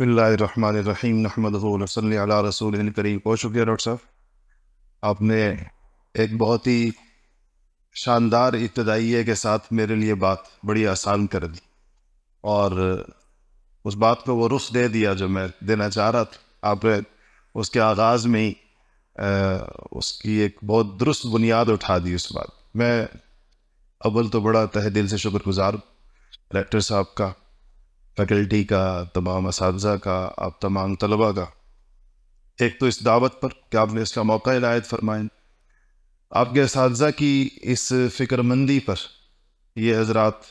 बसमीम नहमद रसूल करीम बहुत शुक्रिया डॉक्टर साहब आपने एक बहुत ही शानदार इब्तदाइये के साथ मेरे लिए बात बड़ी आसान कर दी और उस बात को वो रुख दे दिया जो मैं देना चाह रहा था आपने उसके आगाज़ में ही उसकी एक बहुत दुरुस्त बुनियाद उठा दी उस बात मैं अव्वल तो बड़ा तह दिल से शुक्रगुजार डॉक्टर साहब का फैकल्टी का तमाम इस का आप तमाम तलबा का एक तो इस दावत पर कि आपने इसका मौका इनायत फरमाएं आपके इस की इस फ़िक्रमंदी पर ये हजरात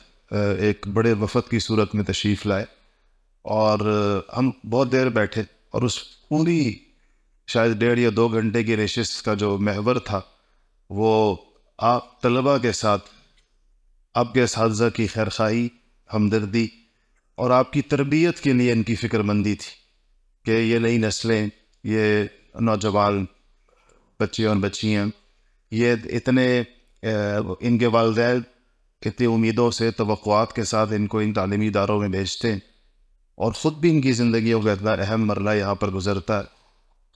एक बड़े वफद की सूरत में तशरीफ़ लाए और हम बहुत देर बैठे और उस पूरी शायद डेढ़ या दो घंटे की नशस्त का जो महवर था वो आप तलबा के साथ आपके इस की खैरखाई हमदर्दी और आपकी तरबियत के लिए इनकी फ़िक्रमंदी थी कि ये नई नस्लें ये नौजवान बच्चे और बच्चियाँ ये इतने इनके वालदे इतनी उम्मीदों से तो के साथ इनको इन तालीमी इदारों में भेजते हैं और ख़ुद भी इनकी ज़िंदगी का इतना अहम मरला यहाँ पर गुज़रता है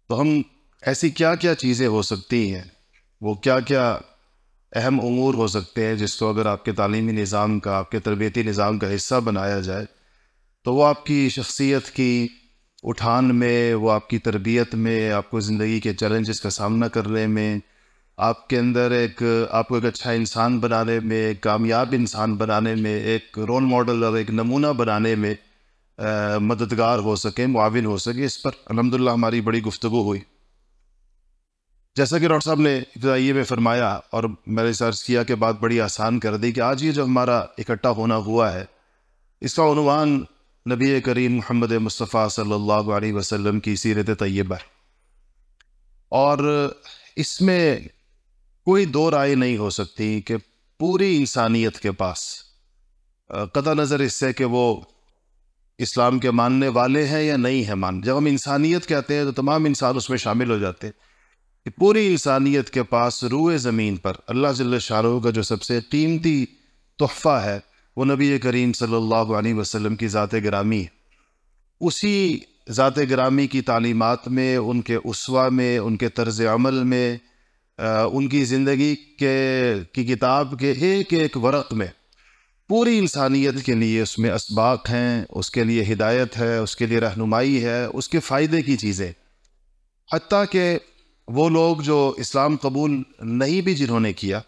तो हम ऐसी क्या क्या चीज़ें हो सकती हैं वो क्या क्या अहम अमूर हो सकते हैं जिसको अगर आपके तालीमी निज़ाम का आपके तरबियती निज़ाम का हिस्सा बनाया जाए तो वो आपकी शख्सियत की उठान में वो आपकी तरबियत में आपको ज़िंदगी के चैलेंजेस का सामना करने में आपके अंदर एक आपको एक अच्छा इंसान बनाने में एक कामयाब इंसान बनाने में एक रोल मॉडल और एक नमूना बनाने में आ, मददगार हो सके मुआविन हो सके इस पर अलहमदिल्ला हमारी बड़ी गुफ्तु हुई जैसा कि डॉक्टर साहब ने इब्तदाइए में फरमाया और मैंने सर्च किया के बाद बड़ी आसान कर दी कि आज ये जो हमारा इकट्ठा होना हुआ है इसका अनुमान नबी करीम मोहम्मद मुस्तफ़ा सल्लल्लाहु अलैहि वसल्लम की सीरत तय्यबा है और इसमें कोई दो राय नहीं हो सकती कि पूरी इंसानियत के पास कदा नज़र इससे कि वो इस्लाम के मानने वाले हैं या नहीं है मान जब हम इंसानियत कहते हैं तो तमाम इंसान उसमें शामिल हो जाते हैं कि पूरी इंसानियत के पास रूए ज़मीन पर अल्लाह शाहरुख का जो सबसे कीमती तोहफ़ा है वो नबी करीम सल्लल्लाहु अलैहि वसल्लम की ज़ात ग्रामी है उसी ज़ात ग्रामी की तालीमत में उनके उसवा में उनके तर्ज अमल में आ, उनकी ज़िंदगी के की किताब के एक एक वर्क में पूरी इंसानियत के लिए उसमें इसबाक हैं उसके लिए हिदायत है उसके लिए रहनुमाई है उसके फ़ायदे की चीज़ें हती कि वो लोग जो इस्लाम कबूल नहीं भी जिन्होंने किया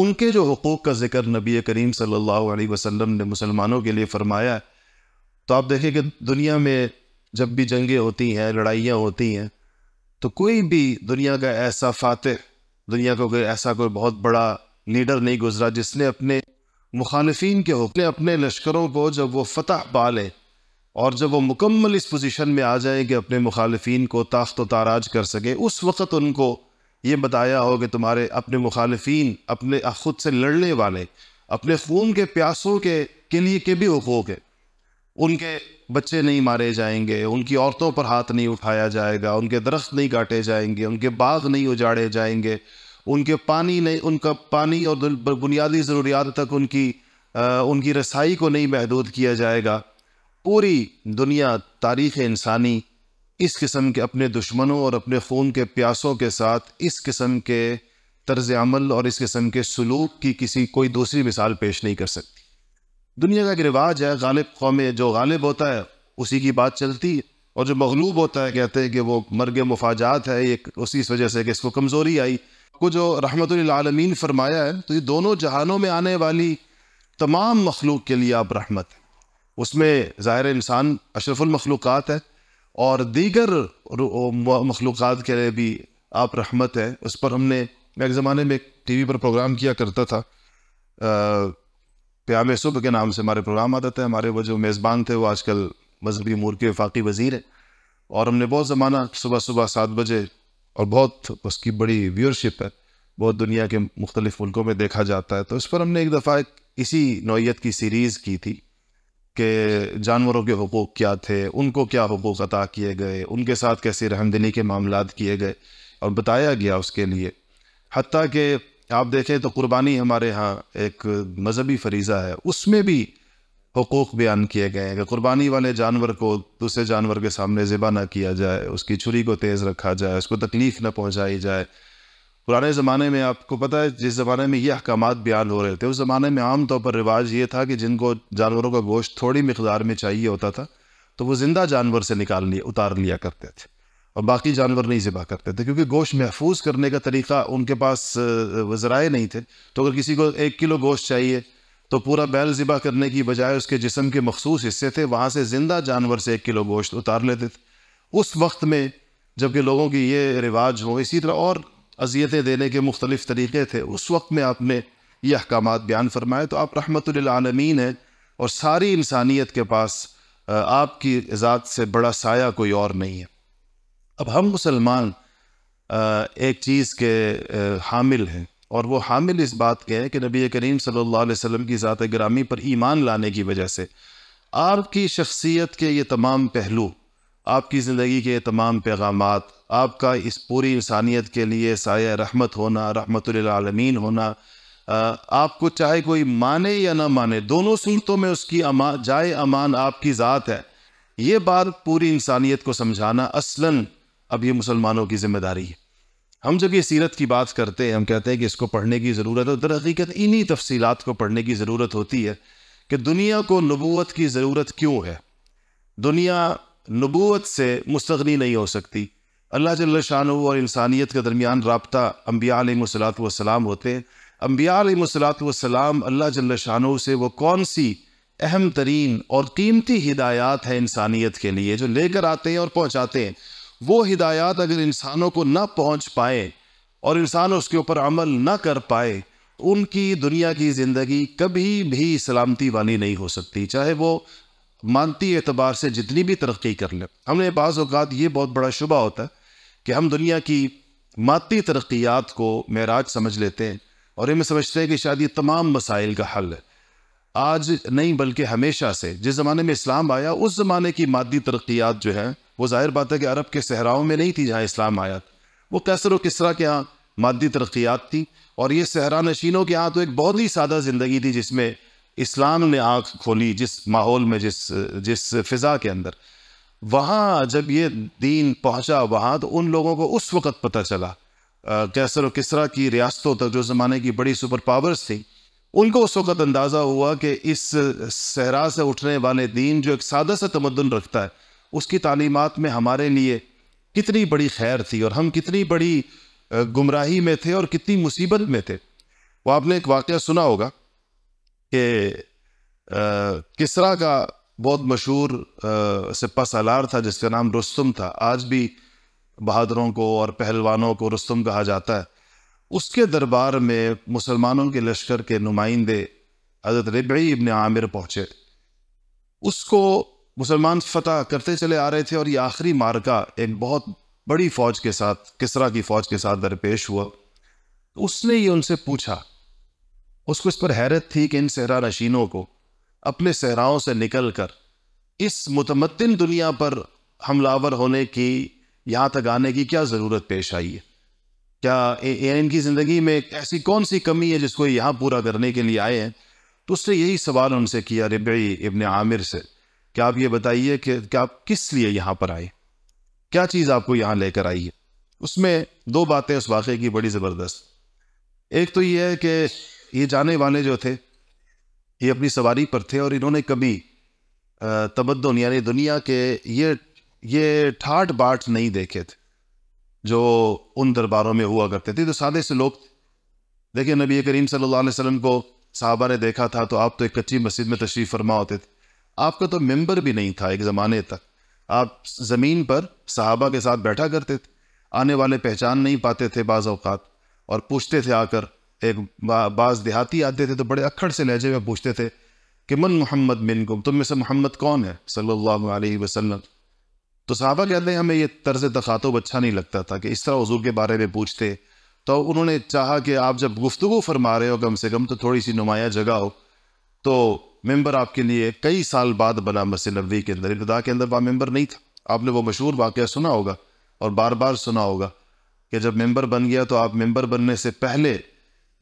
उनके जो हकूक़ का जिक्र नबी करीम सल्लल्लाहु अलैहि वसल्लम ने मुसलमानों के लिए फ़रमाया तो आप देखें कि दुनिया में जब भी जंगें होती हैं लड़ाइयाँ होती हैं तो कोई भी दुनिया का ऐसा फ़ातह दुनिया का कोई ऐसा कोई बहुत बड़ा लीडर नहीं गुजरा जिसने अपने मुखालफन के हकने अपने लश्करों को जब वो फतह पा लें और जब वो मुकम्मल इस पोजीशन में आ जाए कि अपने मुखालफी को ताख्त ताराज कर सकें उस वक़्त उनको ये बताया हो कि तुम्हारे अपने मुखालफी अपने ख़ुद से लड़ने वाले अपने खून के प्यासों के के लिए के भी हकूक है उनके बच्चे नहीं मारे जाएंगे उनकी औरतों पर हाथ नहीं उठाया जाएगा उनके दरख्त नहीं काटे जाएंगे उनके बाग नहीं उजाड़े जाएंगे उनके पानी नहीं उनका पानी और बुनियादी ज़रूरियात तक उनकी आ, उनकी रसाई को नहीं महदूद किया जाएगा पूरी दुनिया तारीख़ इंसानी इस किस्म के अपने दुश्मनों और अपने खून के प्यासों के साथ इस किस्म के तर्ज अमल और इस किस्म के सलूक की किसी कोई दूसरी मिसाल पेश नहीं कर सकती दुनिया का एक रिवाज है गालिब कौमें जो गालिब होता है उसी की बात चलती है और जो मगलूब होता है कहते हैं कि वो मर्ग मफाजात है एक उसी वजह से कि इसको कमज़ोरी आई को जो रहमतमीन फरमाया है तो ये दोनों जहानों में आने वाली तमाम मखलूक के लिए आप रहमत हैं उसमें ज़ाहिर इंसान अशरफुलमखलूक़ात है और दीगर मखलूक़ के लिए भी आप रहमत है उस पर हमने एक ज़माने में टी वी पर प्रोग्राम किया करता था प्याम सुबह के नाम से हमारे प्रोग्राम आते थे हमारे वो जो मेज़बान थे वो आजकल मजहबी मूर के वफाकी वज़ीर हैं और हमने बहुत ज़माना सुबह सुबह सात बजे और बहुत उसकी बड़ी व्यूअरशिप है बहुत दुनिया के मुख्तलिफ़ मुल्कों में देखा जाता है तो उस पर हमने एक दफ़ा एक इसी नोयत की सीरीज़ की थी कि जानवरों के हकूक़ क्या थे उनको क्या हकूक़ अता किए गए उनके साथ कैसे रहमदिली के मामला किए गए और बताया गया उसके लिए हती कि आप देखें तो कुर्बानी हमारे यहाँ एक मजहबी फरीज़ा है उसमें भी हकूक़ बयान किए गए हैं कि कुर्बानी वाले जानवर को दूसरे जानवर के सामने ज़िबा ना किया जाए उसकी छुरी को तेज़ रखा जाए उसको तकलीफ़ ना पहुँचाई जाए पुराने ज़माने में आपको पता है जिस ज़माने में ये अहकाम बयान हो रहे थे उस ज़माने में आम तौर पर रिवाज ये था कि जिनको जानवरों का गोश्त थोड़ी मकदार में चाहिए होता था तो वो ज़िंदा जानवर से निकाल लिया उतार लिया करते थे और बाकी जानवर नहीं ज़िबा करते थे क्योंकि गोश्त महफूज करने का तरीका उनके पास ज़राए नहीं थे तो अगर किसी को एक किलो गोश्त चाहिए तो पूरा बैल ज़िबा करने की बजाय उसके जिसम के मखसूस हिस्से थे वहाँ से ज़िंदा जानवर से एक किलो गोश्त उतार लेते थे उस वक्त में जबकि लोगों की ये रिवाज हो इसी तरह और अजियतें देने के मुख्तलिफ़ तरीक़े थे उस वक्त में आपने ये अहकाम बयान फरमाए तो आप रहमतमीन हैं और सारी इंसानियत के पास आपकी ज़ात से बड़ा साया कोई और नहीं है अब हम मुसलमान एक चीज़ के हामिल हैं और वो हामिल इस बात के हैं कि नबी करीम सल्लल्लाहु अलैहि वसल्लम की ज़ात ग्रामी पर ईमान लाने की वजह से आपकी शख्सियत के ये तमाम पहलू आपकी ज़िंदगी के तमाम पैगाम आपका इस पूरी इंसानियत के लिए साय रहमत होना रहमतमीन होना आपको चाहे कोई माने या ना माने दोनों सूरतों में उसकी अमा जाए अमान आपकी ज़ात है ये बात पूरी इंसानियत को समझाना असलन अब ये मुसलमानों की जिम्मेदारी है हम जब ये सीरत की बात करते हैं हम कहते हैं कि इसको पढ़ने की ज़रूरत है दर हकीकत इन्हीं तफसीत को पढ़ने की ज़रूरत होती है कि दुनिया को नबूत की ज़रूरत क्यों है दुनिया नबूत से मुस्तनी नहीं हो सकती अल्लाह जल शाह और इंसानियत के दरमियान रबता अम्बिया आलमसलात वसलाम होते हैं अम्बिया आलमसलात वसलाम अल्लाह जल से वो कौन सी अहम तरीन और कीमती हिदायत है इंसानियत के लिए जो लेकर आते हैं और पहुँचाते हैं वो हिदायत अगर इंसानों को ना पहुँच पाए और इंसान उसके ऊपर अमल ना कर पाए उनकी दुनिया की ज़िंदगी कभी भी सलामती वाली नहीं हो सकती चाहे वो मानती एतबार से जितनी भी तरक्की कर ले हमने बाज़ अवत ये बहुत बड़ा शुबा होता है कि हम दुनिया की माती तरक्यात को महराज समझ लेते हैं और ये मैं समझते हैं कि शायद ये तमाम मसाइल का हल है आज नहीं बल्कि हमेशा से जिस ज़माने में इस्लाम आया उस ज़माने की मादी तरक्यात जो है वो जाहिर बात है कि अरब के सहराओं में नहीं थी जहाँ इस्लाम आया वो कैसर व किसरा के यहाँ मादी तरक्यात थी और ये सहरा नशीनों के यहाँ तो एक बहुत ही सादा ज़िंदगी थी जिसमें इस्लाम ने आँख खोली जिस माहौल में जिस जिस फ़िज़ा के अंदर वहाँ जब ये दीन पहुँचा वहाँ तो उन लोगों को उस वक़्त पता चला कैसर किसरा की रियासतों तक जो ज़माने की बड़ी सुपर पावर्स थी उनको उस वक़्त अंदाज़ा हुआ कि इस सहरा से उठने वाले दीन जो एक सादा सा तमदन रखता है उसकी तालीमत में हमारे लिए कितनी बड़ी खैर थी और हम कितनी बड़ी गुमराही में थे और कितनी मुसीबत में थे वो आपने एक वाक़ सुना होगा कि किसरा का बहुत मशहूर सिपा सालार था जिसका नाम रुस्तम था आज भी बहादुरों को और पहलवानों को रुस्तम कहा जाता है उसके दरबार में मुसलमानों के लश्कर के नुमाइंदे हज़रत रबी इबन आमिर पहुँचे उसको मुसलमान फतह करते चले आ रहे थे और ये आखिरी मार्का एक बहुत बड़ी फ़ौज के साथ किसरा की फ़ौज के साथ दरपेश हुआ तो उसने ये उनसे पूछा उसको इस पर हैरत थी कि इन सहरा नशीनों को अपने सहराओं से निकलकर इस मुतमदन दुनिया पर हमलावर होने की यहाँ तक आने की क्या ज़रूरत पेश आई है क्या इनकी ज़िंदगी में ऐसी कौन सी कमी है जिसको यहाँ पूरा करने के लिए आए हैं तो उसने यही सवाल उनसे किया रिबई इबन आमिर से क्या आप ये बताइए कि, क्या आप किस लिए यहाँ पर आए क्या चीज़ आपको यहाँ लेकर आई है उसमें दो बातें उस वाक़े की बड़ी ज़बरदस्त एक तो ये है कि ये जाने वाले जो थे ये अपनी सवारी पर थे और इन्होंने कभी तमद्दन यानी दुनिया के ये ये ठाट बाट नहीं देखे थे जो उन दरबारों में हुआ करते थे तो सादे से लोग देखिए नबी करीम सल्लल्लाहु अलैहि वसल्लम को साहबा ने देखा था तो आप तो एक कच्ची मस्जिद में तशरीफ़ फरमा होते थे आपका तो मेंबर भी नहीं था एक ज़माने तक आप ज़मीन पर साहबा के साथ बैठा करते थे आने वाले पहचान नहीं पाते थे बाज़ात और पूछते थे आकर एक बाज देहाती आते थे तो बड़े अक्खड़ से लहजे में पूछते थे कि मन मोहम्मद मिन गुम तुम में से मोहम्मद कौन है सल्लल्लाहु अलैहि वसल्लम तो साहबा कहते हैं हमें ये तर्ज तखातब अच्छा नहीं लगता था कि इस तरह हजूर के बारे में पूछते तो उन्होंने चाहा कि आप जब गुफ्तु फरमा रहे हो कम से कम तो थोड़ी सी नुमाया जगह हो तो मेम्बर आपके लिए कई साल बाद बना मस्जिद नबी के अंदर इब्तदा के अंदर वहाँ मेम्बर नहीं था आपने वो मशहूर वाक़ सुना होगा और बार बार सुना होगा कि जब मेंबर बन गया तो आप मेंबर बनने से पहले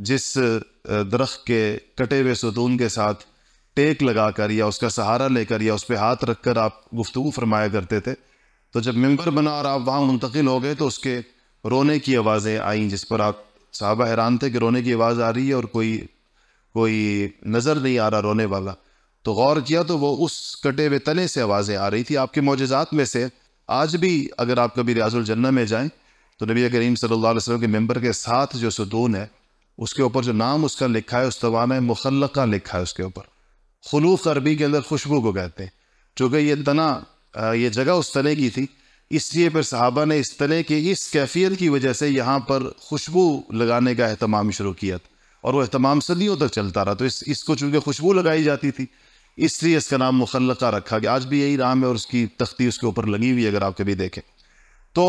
जिस दरख्त के कटे हुए सतून के साथ टेक लगाकर या उसका सहारा लेकर या उस पर हाथ रखकर आप गुफ्तु फरमाया करते थे तो जब मेम्बर बना और आप वहाँ मुंतकिल हो गए तो उसके रोने की आवाज़ें आईं जिस पर आप साहबा हैरान थे कि रोने की आवाज़ आ रही है और कोई कोई नज़र नहीं आ रहा रोने वाला तो गौर किया तो वो उस कटे हुए तने से आवाज़ें आ रही थी आपके मोजात में से आज भी अगर आप कभी रियाजुलजन्ना में जाएँ तो नबी करीम सल्ला वसलम के मेंबर के साथ जो सतून है उसके ऊपर जो नाम उसका लिखा है उस्तवा में मुखलका लिखा है उसके ऊपर खलूक अरबी के अंदर खुशबू को कहते हैं चूँकि ये तना ये जगह उस तले की थी इसलिए फिर साहबा ने इस तले की इस कैफियत की वजह से यहाँ पर खुशबू लगाने का अहतमाम शुरू किया था और वह अहतमाम सदियों तक चलता रहा तो इस इसको चूँकि खुशबू लगाई जाती थी इसलिए इसका नाम मुखलका रखा गया आज भी यही नाम है और उसकी तख्ती उसके ऊपर लगी हुई है अगर आप कभी देखें तो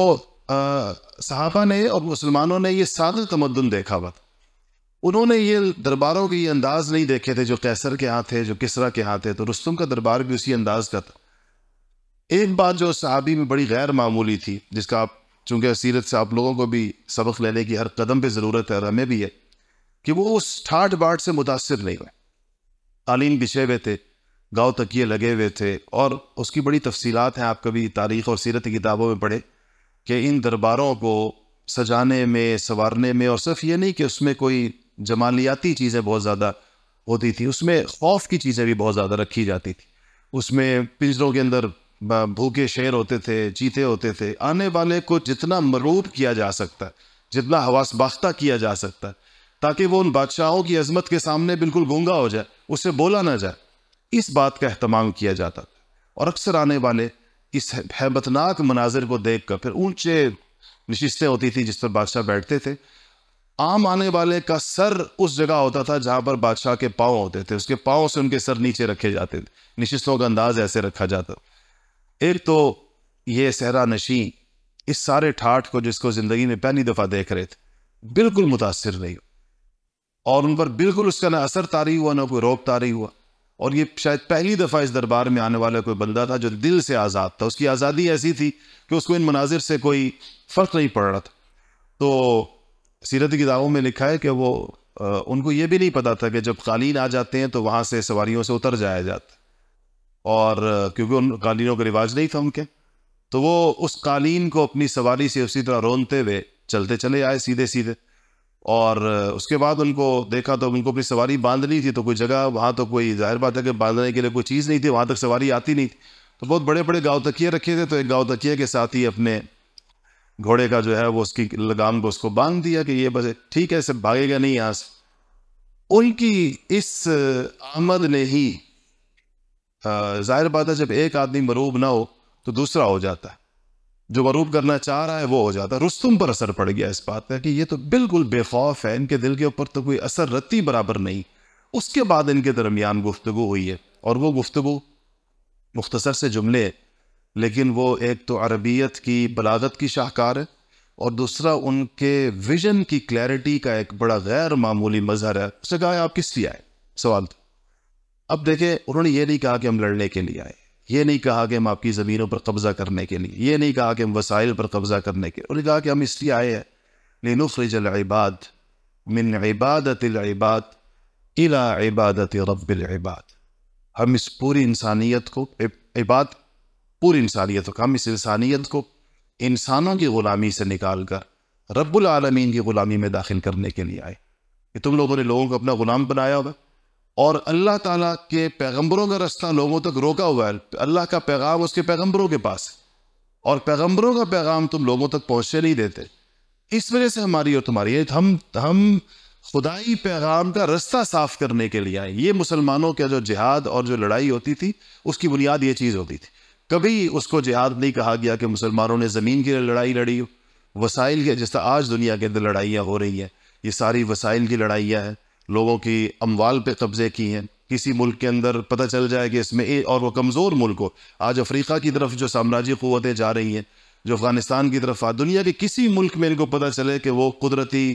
साहबा ने और मुसलमानों ने ये सादा तमदन देखा हुआ था उन्होंने ये दरबारों के ये अंदाज नहीं देखे थे जो कैसर के हाथ थे जो किसरा के हाथ थे तो रुस्तम का दरबार भी उसी अंदाज का था एक बात जो सहाबी में बड़ी गैर मामूली थी जिसका आप चूँकि सीरत से आप लोगों को भी सबक लेने की हर कदम पर ज़रूरत है और हमें भी है कि वो उस ठाठ बाट से मुतासर नहीं हुए कालीन बिछे हुए थे गाँव तकिए लगे हुए थे और उसकी बड़ी तफसीलात हैं आप कभी तारीख़ और सीरत की किताबों में पढ़े कि इन दरबारों को सजाने में संवारने में और सिर्फ ये नहीं कि उसमें कोई जमालियाती चीज़ें बहुत ज़्यादा होती थी उसमें खौफ की चीज़ें भी बहुत ज़्यादा रखी जाती थी उसमें पिंजरों के अंदर भूखे शेर होते थे चीते होते थे आने वाले को जितना मरूब किया जा सकता है जितना हवास बाख्ता किया जा सकता है ताकि वो उन बादशाहों की अजमत के सामने बिल्कुल गूंगा हो जाए उसे बोला ना जाए इस बात का अहतमाम किया जाता था और अक्सर आने वाले इस हैबतनाक मनाजिर को देख कर फिर ऊँचे नशस्तें होती थी जिस पर बादशाह बैठते थे आम आने वाले का सर उस जगह होता था जहां पर बादशाह के पाँव होते थे उसके पाँव से उनके सर नीचे रखे जाते थे निशिस्तों का अंदाज ऐसे रखा जाता एक तो ये सहरा नशी इस सारे ठाठ को जिसको ज़िंदगी में पहली दफ़ा देख रहे थे बिल्कुल मुतासर नहीं और उन पर बिल्कुल उसका ना असर तारी हुआ ना कोई रोक तारी हुआ और ये शायद पहली दफ़ा इस दरबार में आने वाला कोई बंदा था जो दिल से आज़ाद था उसकी आज़ादी ऐसी थी कि उसको इन मनाजिर से कोई फ़र्क नहीं पड़ रहा था तो सीरत किताबों में लिखा है कि वो आ, उनको ये भी नहीं पता था कि जब कालीन आ जाते हैं तो वहाँ से सवारियों से उतर जाया जाता और क्योंकि उन कालीनों का रिवाज नहीं था उनके तो वो उस कालीन को अपनी सवारी से उसी तरह रोनते हुए चलते चले आए सीधे सीधे और उसके बाद उनको देखा तो उनको अपनी सवारी बांधनी थी तो कोई जगह वहाँ तो कोई जाहिर बात है कि बांधने के लिए कोई चीज़ नहीं थी वहाँ तक सवारी आती नहीं थी तो बहुत बड़े बड़े गाँव तकिए रखे थे तो एक गाँव तकिए के साथ ही अपने घोड़े का जो है वो उसकी लगाम को उसको बांध दिया कि ये बस ठीक है सब भागेगा नहीं यहाँ से उनकी इस आमद ने ही जाहिर बात है जब एक आदमी मरूब ना हो तो दूसरा हो जाता है जो मरूब करना चाह रहा है वो हो जाता है रुस्तुम पर असर पड़ गया इस बात का कि ये तो बिल्कुल बेखौफ है इनके दिल के ऊपर तो कोई असर रत्ती बराबर नहीं उसके बाद इनके दरमियान गुफ्तु हुई है और वो गुफ्तु मुख्तसर से जुमले लेकिन वो एक तो अरबियत की बलागत की शाहकार है और दूसरा उनके विजन की क्लैरिटी का एक बड़ा गैर मामूली मजहर है उसने कहा आप किस लिए आए सवाल था अब देखें उन्होंने ये नहीं कहा कि हम लड़ने के लिए आए ये नहीं कहा कि हम आपकी ज़मीनों पर कब्ज़ा करने के लिए ये नहीं कहा कि हम वसाइल पर कब्ज़ा करने के उन्होंने कहा कि हम इसलिए आए हैं लिनफ्रजल मिन इबादत इबाद इला इबादत रबिल इबाद हम इस पूरी इंसानियत को इबाद पूरी इंसानियत का हम इस इंसानियत को इंसानों की ग़ुलामी से निकाल कर रब्बुल आलमीन की ग़ुलामी में दाखिल करने के लिए आए कि तुम लोगों ने लोगों को अपना ग़ुलाम बनाया होगा और अल्लाह ताला के पैगंबरों का रास्ता लोगों तक रोका हुआ है अल्लाह का पैगाम उसके पैगंबरों के पास है और पैगंबरों का पैगाम तुम लोगों तक पहुँचने नहीं देते इस वजह से हमारी और तुम्हारी हम हम खुदाई पैगाम का रास्ता साफ करने के लिए आए ये मुसलमानों का जो जिहाद और जो लड़ाई होती थी उसकी बुनियाद ये चीज़ होती थी कभी उसको जिहाद नहीं कहा गया कि मुसलमानों ने ज़मीन की लड़ाई लड़ी वसाइल की जिस तरह आज दुनिया के अंदर लड़ाइयाँ हो रही हैं ये सारी वसाइल की लड़ाइयाँ हैं लोगों की अमवाल पर कब्ज़े की हैं किसी मुल्क के अंदर पता चल जाए कि इसमें ए, और वह कमज़ोर मुल्क हो आज अफ्रीका की तरफ जो साम्राज्य क़वतें जा रही हैं जो अफ़गानिस्तान की तरफ दुनिया के किसी मुल्क में इनको पता चले कि वो कुदरती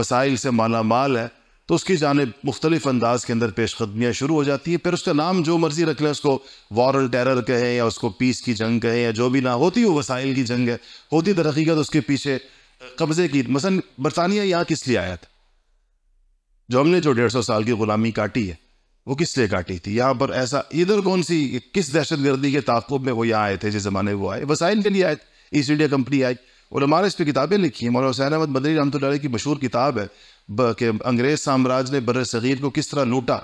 वसाइल से माला माल है तो उसकी जानब मुख्तलिफ अंदाज के अंदर पेशकदमियाँ शुरू हो जाती है फिर उसका नाम जो मर्जी रख लें उसको वॉरल टेरर कहें या उसको पीस की जंग कहें या जो भी ना होती वो वसाइल की जंग है होती दरहकीकत तो तो उसके पीछे कब्ज़े की मसन बरतानिया यहाँ किस लिए आया था जो हमने जो डेढ़ सौ साल की ग़ुलामी काटी है वो किस लिए काटी थी यहाँ पर ऐसा इधर कौन सी किस दहशत गर्दी के ताकुब में वो यहाँ आए थे जिस ज़माने वो आए वसाइल के लिए आए ईस्ट इंडिया कंपनी आई और हमारे इस पर किताबें लिखी हैं मौला हुसैन अहमद मदरी रमत की मशहूर किताब है कि अंग्रेज़ साम्राज्य ने बर सग़ीर को किस तरह लूटा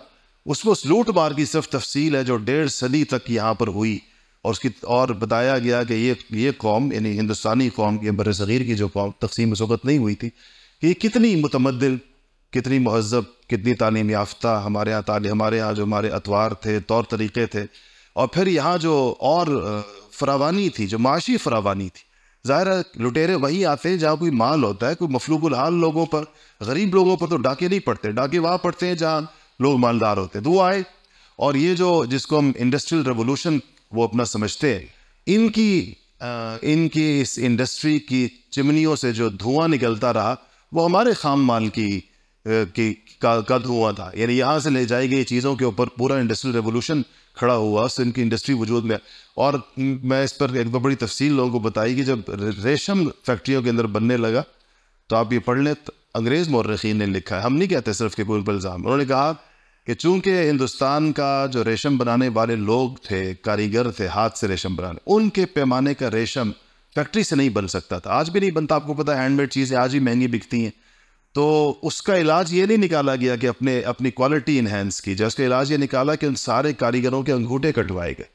उसमें उस लूट मार की सिर्फ तफसील है जो डेढ़ सदी तक यहाँ पर हुई और उसकी और बताया गया कि ये ये कौम यानी हिंदुस्तानी कौम की बर सग़ीर की जो कौम तकसीम उस वक्त नहीं हुई थी कि ये कितनी मुतमदल कितनी महजब कितनी तालीम याफ्ता हमारे यहाँ ताली हमारे यहाँ जो हमारे अतवार थे तौर तरीके थे और फिर यहाँ जो और फरावानी थी जो माशी फरावानी थी ज़ाहिर लुटेरे वहीं आते हैं जहाँ कोई माल होता है कोई मफलूबुल हाल लोगों पर गरीब लोगों पर तो डाके नहीं पड़ते डाके वहाँ पड़ते हैं जहाँ लोग मालदार होते हैं तो वो आए और ये जो जिसको हम इंडस्ट्रियल रेवोल्यूशन वो अपना समझते हैं इनकी इनकी इस इंडस्ट्री की चिमनियों से जो धुआं निकलता रहा वो हमारे खाम माल की की का, का धुआं था यानी यहाँ से ले जाई गई चीज़ों के ऊपर पूरा इंडस्ट्रियल रेवोल्यूशन खड़ा हुआ उससे इनकी इंडस्ट्री वजूद में और मैं इस पर एक बड़ी तफसील लोगों को बताई कि जब रेशम फैक्ट्रियों के अंदर बनने लगा तो आप ये पढ़ लें तो अंग्रेज़ मौरखीन ने लिखा है हम नहीं कहते सिर्फ के कोई इल्ज़ाम उन्होंने कहा कि चूंकि हिंदुस्तान का जो रेशम बनाने वाले लोग थे कारीगर थे हाथ से रेशम बनाने उनके पैमाने का रेशम फैक्ट्री से नहीं बन सकता था आज भी नहीं बनता आपको पता है हैंडमेड चीज़ें आज ही महंगी बिकती हैं तो उसका इलाज ये नहीं निकाला गया कि अपने अपनी क्वालिटी इन्हेंस की जैसे उसका इलाज ये निकाला कि उन सारे कारीगरों के अंगूठे कटवाए गए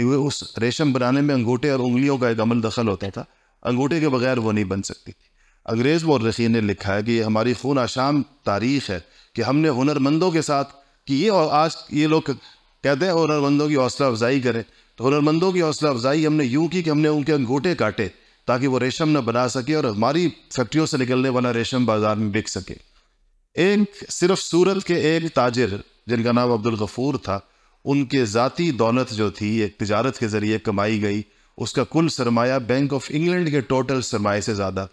कि उस रेशम बनाने में अंगूठे और उंगलियों का एक अमल दखल होता था अंगूठे के बगैर वो नहीं बन सकती थी अंग्रेज़ मौरखी ने लिखा है कि ये हमारी खून आशाम तारीख है कि हमने हुनरमंदों के साथ कि ये और आज ये लोग कहते हैं हुनरमंदों की हौसला अफजाई करें तो हुनरमंदों की हौसला अफजाई हमने यूँ की कि हमने उनके अंगूठे काटे ताकि वो रेशम न बना सके और हमारी फैक्ट्रियों से निकलने वाला रेशम बाज़ार में बिक सके एक सिर्फ सूरत के एक ताजिर जिनका नाम अब्दुल गफूर था उनके ज़ाती दौलत जो थी एक तजारत के ज़रिए कमाई गई उसका कुल सरमाया बैंक ऑफ इंग्लैंड के टोटल सरमाए से ज़्यादा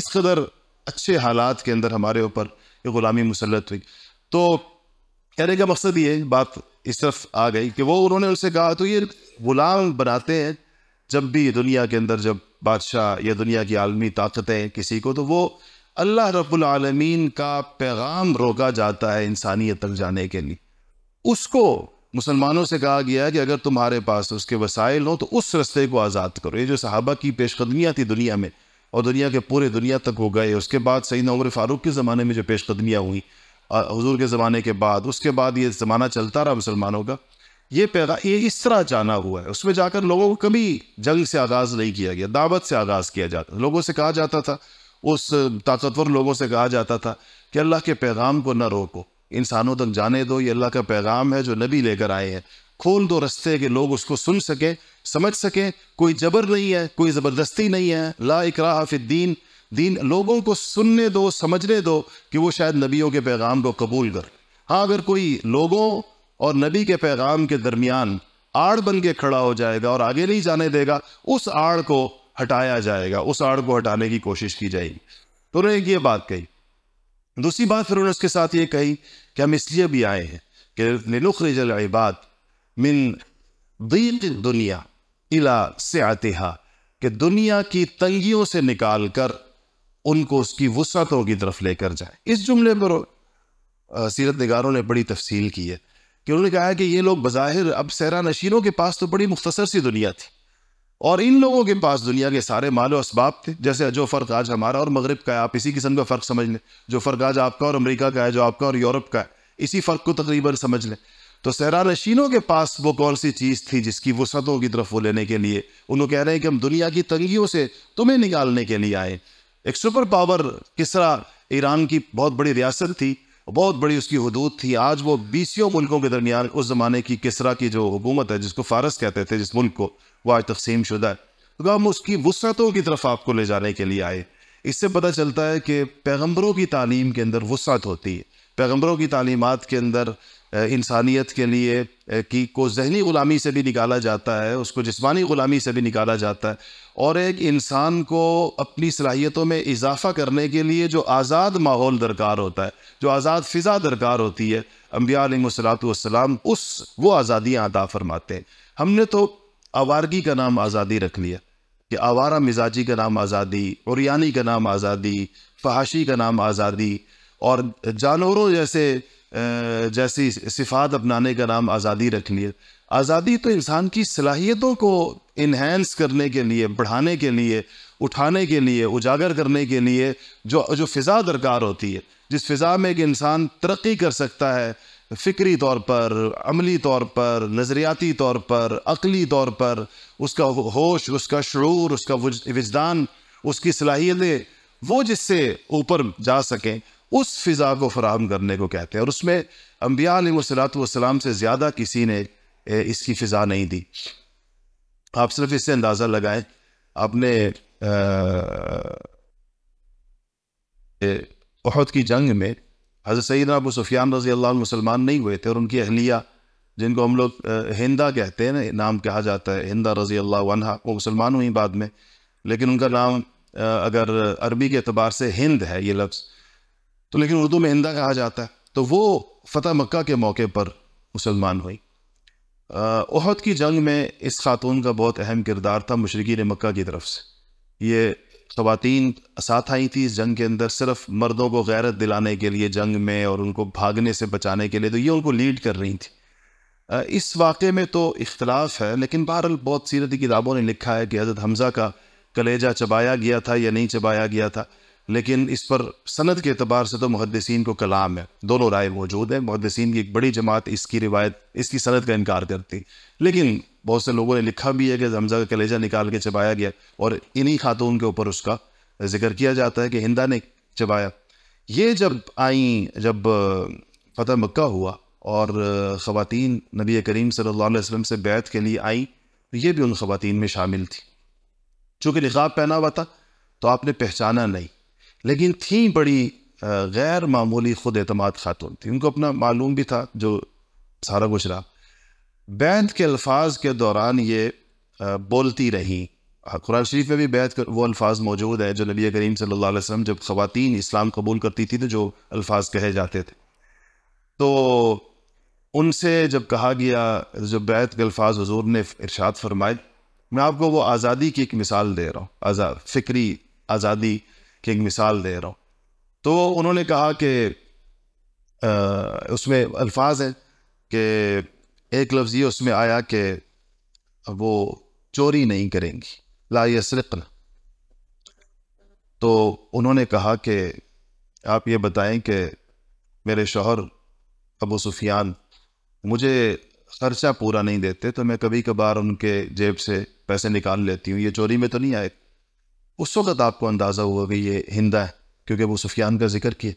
इस कदर अच्छे हालात के अंदर हमारे ऊपर ये ग़ुलामी मुसलत हुई तो कहने का मकसद ये बात इस तरफ आ गई कि वो उन्होंने उनसे कहा तो ये ग़ुलाम बनाते हैं जब भी दुनिया के अंदर जब बादशाह या दुनिया की आलमी ताकतें किसी को तो वो अल्लाह रबालमीन का पैगाम रोका जाता है इंसानियत तक जाने के लिए उसको मुसलमानों से कहा गया कि अगर तुम्हारे पास उसके वसाइल हों तो उस रस्ते को आज़ाद करो ये जो सहाबा की पेशकदमियाँ थी दुनिया में और दुनिया के पूरे दुनिया तक हो गए उसके बाद सही उम्र फ़ारूक के ज़माने में जो पेशकदमियाँ हुई हजूर के ज़माने के बाद उसके बाद ये ज़माना चलता रहा मुसलमानों का ये पैगा ये इस तरह जाना हुआ है उसमें जाकर लोगों को कभी जंग से आगाज़ नहीं किया गया दावत से आगाज़ किया जाता लोगों से कहा जाता था उस ताकतवर लोगों से कहा जाता था कि अल्लाह के पैगाम को न रोको इंसानों तक जाने दो ये अल्लाह का पैगाम है जो नबी लेकर आए हैं खोल दो रस्ते के लोग उसको सुन सकें समझ सकें कोई जबर नहीं है कोई ज़बरदस्ती नहीं है ला इकरा हाफिद्दीन दीन लोगों को सुनने दो समझने दो कि वो शायद नबियों के पैगाम को कबूल कर हाँ अगर कोई लोगों और नबी के पैगाम के दरमियान आड़ बन के खड़ा हो जाएगा और आगे नहीं जाने देगा उस आड़ को हटाया जाएगा उस आड़ को हटाने की कोशिश की जाएगी तो उन्होंने ये बात कही दूसरी बात फिर उन्होंने उसके साथ ये कही कि हम इसलिए भी आए हैं कि इबाद मिन दीक दुनिया इला से हा कि दुनिया की तंगियों से निकाल कर उनको उसकी वसतों की तरफ लेकर जाए इस जुमले पर सीरत नगारों ने बड़ी तफसील की है कि उन्होंने कहा है कि ये लोग बज़ाहिर अब सहरा नशीनों के पास तो बड़ी मुख्तसर सी दुनिया थी और इन लोगों के पास दुनिया के सारे मालो इसबाब थे जैसे जो फ़र्क आज हमारा और मगरब का है आप इसी किस्म का फ़र्क समझ लें जो फ़र्क आज आपका और अमरीका का है जो आपका और यूरोप का है इसी फ़र्क को तकरीबन समझ लें तो सहरा नशीनों के पास वो कौन सी चीज़ थी जिसकी वसतों की तरफ वो लेने के लिए उन लोग कह रहे हैं कि हम दुनिया की तंगियों से तुम्हें निकालने के लिए आए एक सुपर पावर किसरा ईरान की बहुत बड़ी रियासत थी बहुत बड़ी उसकी हदूद थी आज वो बीसियों मुल्कों के दरमियान उस ज़माने की किसरा की जो हुकूमत है जिसको फारस कहते थे जिस मुल्क को वो आज तकसीम शुदा है तो हम उसकी वसरतों की तरफ आपको ले जाने के लिए आए इससे पता चलता है कि पैगम्बरों की तालीम के अंदर वसत होती है पैगम्बरों की तालीमत के अंदर इंसानियत के लिए की को जहनी ग़ुलामी से भी निकाला जाता है उसको जिसमानी ग़ुलामी से भी निकाला जाता है और एक इंसान को अपनी सलाहियतों में इजाफ़ा करने के लिए जो आज़ाद माहौल दरकार होता है जो आज़ाद फ़िज़ा दरकार होती है अम्बिया सलात वसलाम उस वो आज़ादियाँ अदा फरमाते हैं हमने तो आवारगी का नाम आज़ादी रख लिया कि आवारा मिजाजी का नाम आज़ादी और यानी का नाम आज़ादी फहाशी का नाम आज़ादी और जानवरों जैसे जैसी सिफात अपनाने का नाम आज़ादी रख लिया आज़ादी तो इंसान की सलाहियतों को इन्हेंस करने के लिए बढ़ाने के लिए उठाने के लिए उजागर करने के लिए जो जो फ़िज़ा दरकार होती है जिस फ़िज़ा में एक इंसान तरक्की कर सकता है फ़िक्री तौर पर अमली तौर पर नज़रियाती तौर पर अकली तौर पर उसका होश उसका शरूर उसका विजदान उसकी सलाहियतें वो जिससे ऊपर जा सकें उस फ़िज़ा को फराहम करने को कहते हैं और उसमें अम्बिया सलातम से ज़्यादा किसी ने इसकी फ़िज़ा नहीं दी आप सिर्फ इससे अंदाज़ा लगाएं आपने अहद की जंग में हज़रत सईद अबू सुफियान रजी अल्लाह मुसलमान नहीं हुए थे और उनकी अहलिया जिनको हम लोग हिंदा कहते हैं ना नाम कहा जाता है हिंदा रजी अल्लाह वनहा वो मुसलमान हुई बाद में लेकिन उनका नाम अगर अरबी के अतबार से हिंद है ये लफ्ज़ तो लेकिन उर्दू में हिंदा कहा जाता है तो वो फ़तह मक्का के मौके पर मुसलमान हुई अहद की जंग में इस खातून का बहुत अहम किरदार था ने मक्का की तरफ से ये खातन साथ आई थी इस जंग के अंदर सिर्फ मर्दों को गैरत दिलाने के लिए जंग में और उनको भागने से बचाने के लिए तो ये उनको लीड कर रही थी इस वाक़े में तो इख्तलाफ है लेकिन बहरल बहुत सीरती किताबों ने लिखा है कि हज़रत हमज़ा का कलेजा चबाया गया था या नहीं चबाया गया था लेकिन इस पर सनत के अतबार से तो मुहदसिन को कलाम है दोनों राय मौजूद है मुहदसिन की एक बड़ी जमात इसकी रिवायत इसकी सनत का इनकार करती लेकिन बहुत से लोगों ने लिखा भी है कि हमजा का कलेजा निकाल के चबाया गया और इन्हीं खातून के ऊपर उसका जिक्र किया जाता है कि हिंदा ने चबाया ये जब आई जब फतह मक्का हुआ और ख़वातीन नबी करीम सल्ला अलैहि से बैत के लिए आई तो ये भी उन खातन में शामिल थी चूँकि निकाब पहना हुआ था तो आपने पहचाना नहीं लेकिन थी बड़ी गैर मामूली ख़ुद अतमाद खातून थी उनको अपना मालूम भी था जो सारा कुछ रहा बैत के अल्फाज के दौरान ये बोलती रहीं कुरान शरीफ में भी बैत वो अल्फाज मौजूद है जो नबी करीम सल्लल्लाहु अलैहि वसल्लम जब ख़वातीन इस्लाम कबूल करती थी तो जो अल्फाज कहे जाते थे तो उनसे जब कहा गया जो बैत के अल्फाज हजूर ने इरशाद फरमाए मैं आपको वो आज़ादी की एक मिसाल दे रहा हूँ आज़ाद फ़िक्री आज़ादी की एक मिसाल दे रहा हूँ तो उन्होंने कहा कि उसमें अल्फाज हैं कि एक लफ्ज़ ये उसमें आया कि वो चोरी नहीं करेंगी ला यसरकन तो उन्होंने कहा कि आप ये बताएं कि मेरे शोहर अबू सुफियान मुझे खर्चा पूरा नहीं देते तो मैं कभी कभार उनके जेब से पैसे निकाल लेती हूँ ये चोरी में तो नहीं आए उस वक़्त आपको अंदाज़ा हुआ कि ये हिंदा है क्योंकि वो सुफियान का जिक्र किए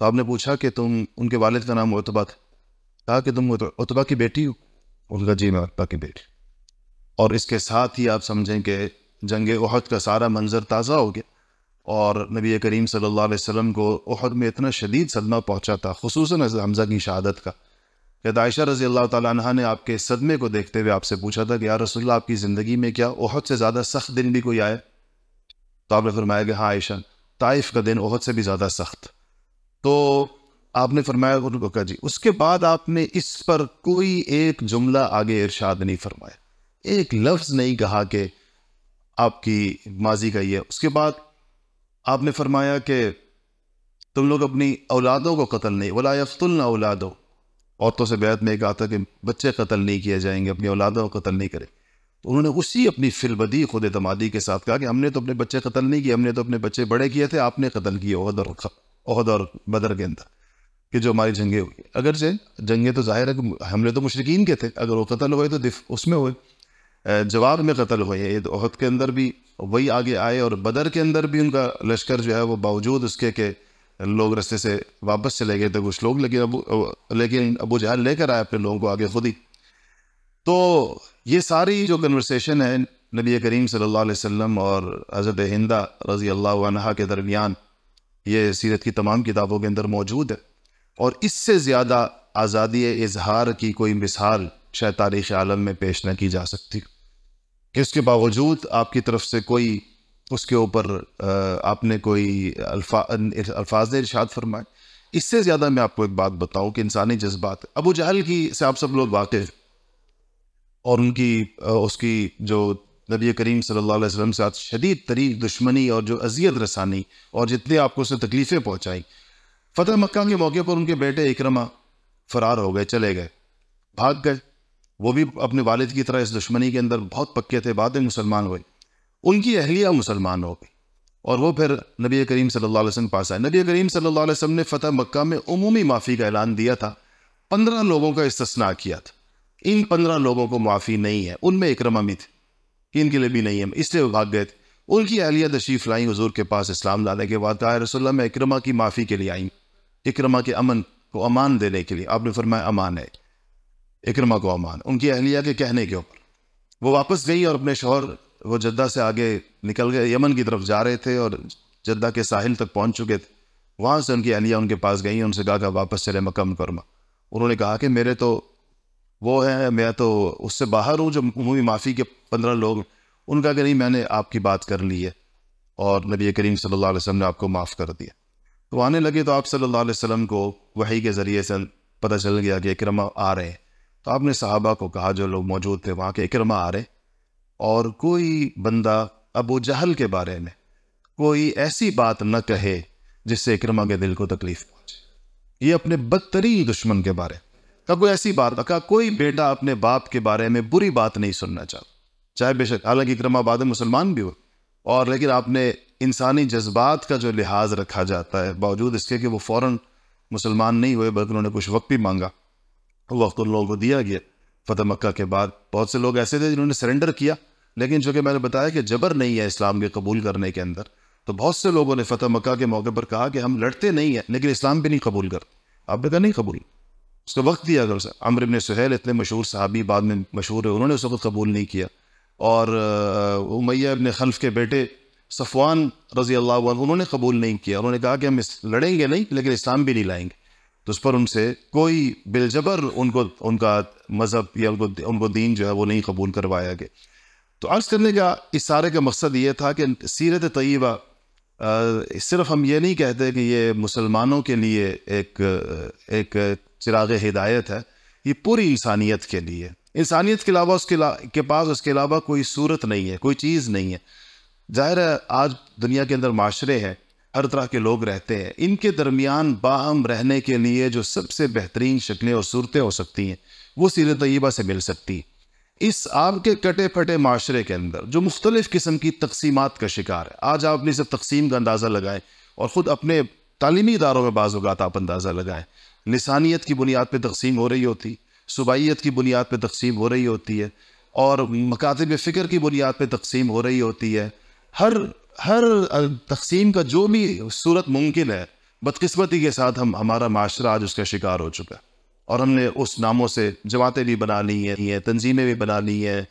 तो आपने पूछा कि तुम उनके वालिद का नाम उतबा था कहा कि तुम उतबा की बेटी हो उनका जी मैं उतबा की बेटी और इसके साथ ही आप समझें कि जंग उहद का सारा मंजर ताज़ा हो गया और नबी करीम सल्ला वसम को उहद में इतना शदीद सदमा पहुँचा था खसूस हमजा की शहादत का कि दायशा रजी अल्लाह तह ने आपके सदमे को देखते हुए आपसे पूछा था कि यार रसोल्ला आपकी ज़िंदगी में क्या उहद से ज़्यादा सख्त दिन भी कोई आया तो आपने फरमाया कि हाँ ऐशा ताइफ का दिन बहुत से भी ज़्यादा सख्त तो आपने फरमाया रुका जी उसके बाद आपने इस पर कोई एक जुमला आगे इरशाद नहीं फरमाया एक लफ्ज़ नहीं कहा कि आपकी माजी का ये उसके बाद आपने फरमाया कि तुम लोग अपनी औलादों को कत्ल नहीं वला यफ्तुलना औलादों औरतों से बैत में कहा था कि बच्चे कत्ल नहीं किए जाएंगे अपनी औलादों को कत्ल नहीं करें तो उन्होंने उसी अपनी फिलबदी खुद अतमादी के साथ कहा कि हमने तो अपने बच्चे कत्ल नहीं किए हमने तो अपने बच्चे बड़े किए थे आपने कत्ल किए अहद और अहद और बदर के अंदर कि जो हमारी जंगें हुई अगर से जंगें तो जाहिर है कि हमले तो मुशरकिन के थे अगर वो कत्ल हुए तो उसमें हुए जवाब में कत्ल हुए ये अहद तो के अंदर भी वही आगे आए और बदर के अंदर भी उनका लश्कर जो है वो बावजूद उसके के लोग रस्ते से वापस चले गए थे कुछ लोग लेकिन अबू लेकिन अबू जहल लेकर आए अपने लोगों को आगे खुद ही तो ये सारी जो कन्वर्सेशन है नबी करीम सल्लल्लाहु अलैहि वसल्लम और हज़रत हिंदा रज़ी अल्लाह के दरमियान ये सीरत की तमाम किताबों के अंदर मौजूद है और इससे ज़्यादा आज़ादी इजहार की कोई मिसाल शायद तारीख़ आलम में पेश न की जा सकती इसके बावजूद आपकी तरफ से कोई उसके ऊपर आपने कोई अल्फाज इर्शाद फरमाए इससे ज़्यादा मैं आपको एक बात बताऊँ कि इंसानी जज्बात अबू जहल की से आप सब लोग वाकिफ़ और उनकी उसकी जो नबी करीम सल्लल्लाहु अलैहि वसल्लम से शदीद तरीक दुश्मनी और जो अजियत रसानी और जितने आपको उससे तकलीफ़ें पहुँचाई फतेह मक्का के मौके पर उनके बेटे इकरमा फ़रार हो गए चले गए भाग गए वो भी अपने वालिद की तरह इस दुश्मनी के अंदर बहुत पक्के थे बाद में मुसलमान हुए उनकी अहलिया मुसलमान हो गई और वो फिर नबी करीम सल्ला वसम पास आए नबी करीम सल्ला वसम ने फतेह मक्का में अमूमी माफ़ी का ऐलान दिया था पंद्रह लोगों का इस्तना किया था इन पंद्रह लोगों को माफ़ी नहीं है उनमें इक्रम अमित इनके लिए भी नहीं है इसलिए भाग गए उनकी अहलिया तशीफ लाई हजूर के पास इस्लाम लाने के बाद कहा रसोल्ला में इक्रमा की माफ़ी के लिए आई इक्रमा के अमन को अमान देने के लिए आपने फरमाया अमान है इक्रमा को अमान उनकी अहलिया के कहने के ऊपर वो वापस गई और अपने शोहर वो जद्दा से आगे निकल गए यमन की तरफ जा रहे थे और जद्दा के साहिल तक पहुंच चुके थे वहाँ से उनकी अहलिया उनके पास गई उनसे कहा वापस चले मकम करमा उन्होंने कहा कि मेरे तो वो है मैं तो उससे बाहर हूँ जो मूवी माफ़ी के पंद्रह लोग उनका कह नहीं मैंने आपकी बात कर ली है और नबी करीम सल्लल्लाहु अलैहि वसल्लम ने आपको माफ़ कर दिया तो आने लगे तो आप सल्लल्लाहु अलैहि वसल्लम को वही के ज़रिए से पता चल गया कि इकरमा आ रहे हैं तो आपने साहबा को कहा जो लोग मौजूद थे वहाँ के इकरमा आ रहे और कोई बंदा अबू जहल के बारे में कोई ऐसी बात न कहे जिससे इकरमा के दिल को तकलीफ़ पहुँचे ये अपने बदतरीन दुश्मन के बारे में का कोई ऐसी बात का कोई बेटा अपने बाप के बारे में बुरी बात नहीं सुनना चाहता चाहे बेशक हालांकि इक्रमाबाद मुसलमान भी हो और लेकिन आपने इंसानी जज्बात का जो लिहाज रखा जाता है बावजूद इसके कि वो फ़ौर मुसलमान नहीं हुए बल्कि उन्होंने कुछ वक्त भी मांगा वक्त उन लोगों को दिया गया फतेह मक्का के बाद बहुत से लोग ऐसे थे जिन्होंने सरेंडर किया लेकिन चूँकि मैंने बताया कि जबर नहीं है इस्लाम के कबूल करने के अंदर तो बहुत से लोगों ने फतेह मक्का के मौके पर कहा कि हम लड़ते नहीं हैं लेकिन इस्लाम भी नहीं कबूल कर आपने कहा तो नहीं कबूल उसको वक्त दिया अगर अमर इबन सहेल इतने मशहूर सहाबी बाद में मशहूर है उन्होंने उस वक्त कबूल नहीं किया और उमैया इबन खल्फ के बेटे सफ़वान रज़ी अल्लाह उन्होंने कबूल नहीं किया उन्होंने कहा कि हम लड़ेंगे नहीं लेकिन इस्लाम भी नहीं लाएंगे तो उस पर उनसे कोई बिलजबर उनको उनका मज़हब या उनको उनको दीन जो है वो नहीं कबूल करवाया गया तो अर्ज़ करने का इस सारे का मकसद ये था कि सीरत तयबा सिर्फ हम ये नहीं कहते कि ये मुसलमानों के लिए एक एक चिराग हिदायत है ये पूरी इंसानियत के लिए इंसानियत के अलावा उसके के पास उसके अलावा कोई सूरत नहीं है कोई चीज़ नहीं है ज़ाहिर है आज दुनिया के अंदर माशरे हैं हर तरह के लोग रहते हैं इनके दरमियान बाहम रहने के लिए जो सबसे बेहतरीन शक्लें और सूरतें हो सकती हैं वो सीरत तयबा से मिल सकती हैं इस आपके कटे फटे माशरे के अंदर जो मुख्तलिफ़ किस्म की तकसीमत का शिकार है आज आप अपनी सब तकसीम का अंदाज़ा लगाएं और ख़ुद अपने तालीमी इदारों में बाज़ात आप अंदाज़ा लगाएं लसानियत की बुनियाद पर तकसीम हो रही होती सूबाइत की बुनियाद पर तकसीम हो रही होती है और मकातब फ़िक्र की बुनियाद पर तकसीम हो रही होती है हर हर तकसीम का जो भी सूरत मुमकिन है बदकस्मती के साथ हम हमारा माशरा आज उसका शिकार हो चुका है और हमने उस नामों से जमातें भी बना ली हैं तंजीमें भी बना ली हैं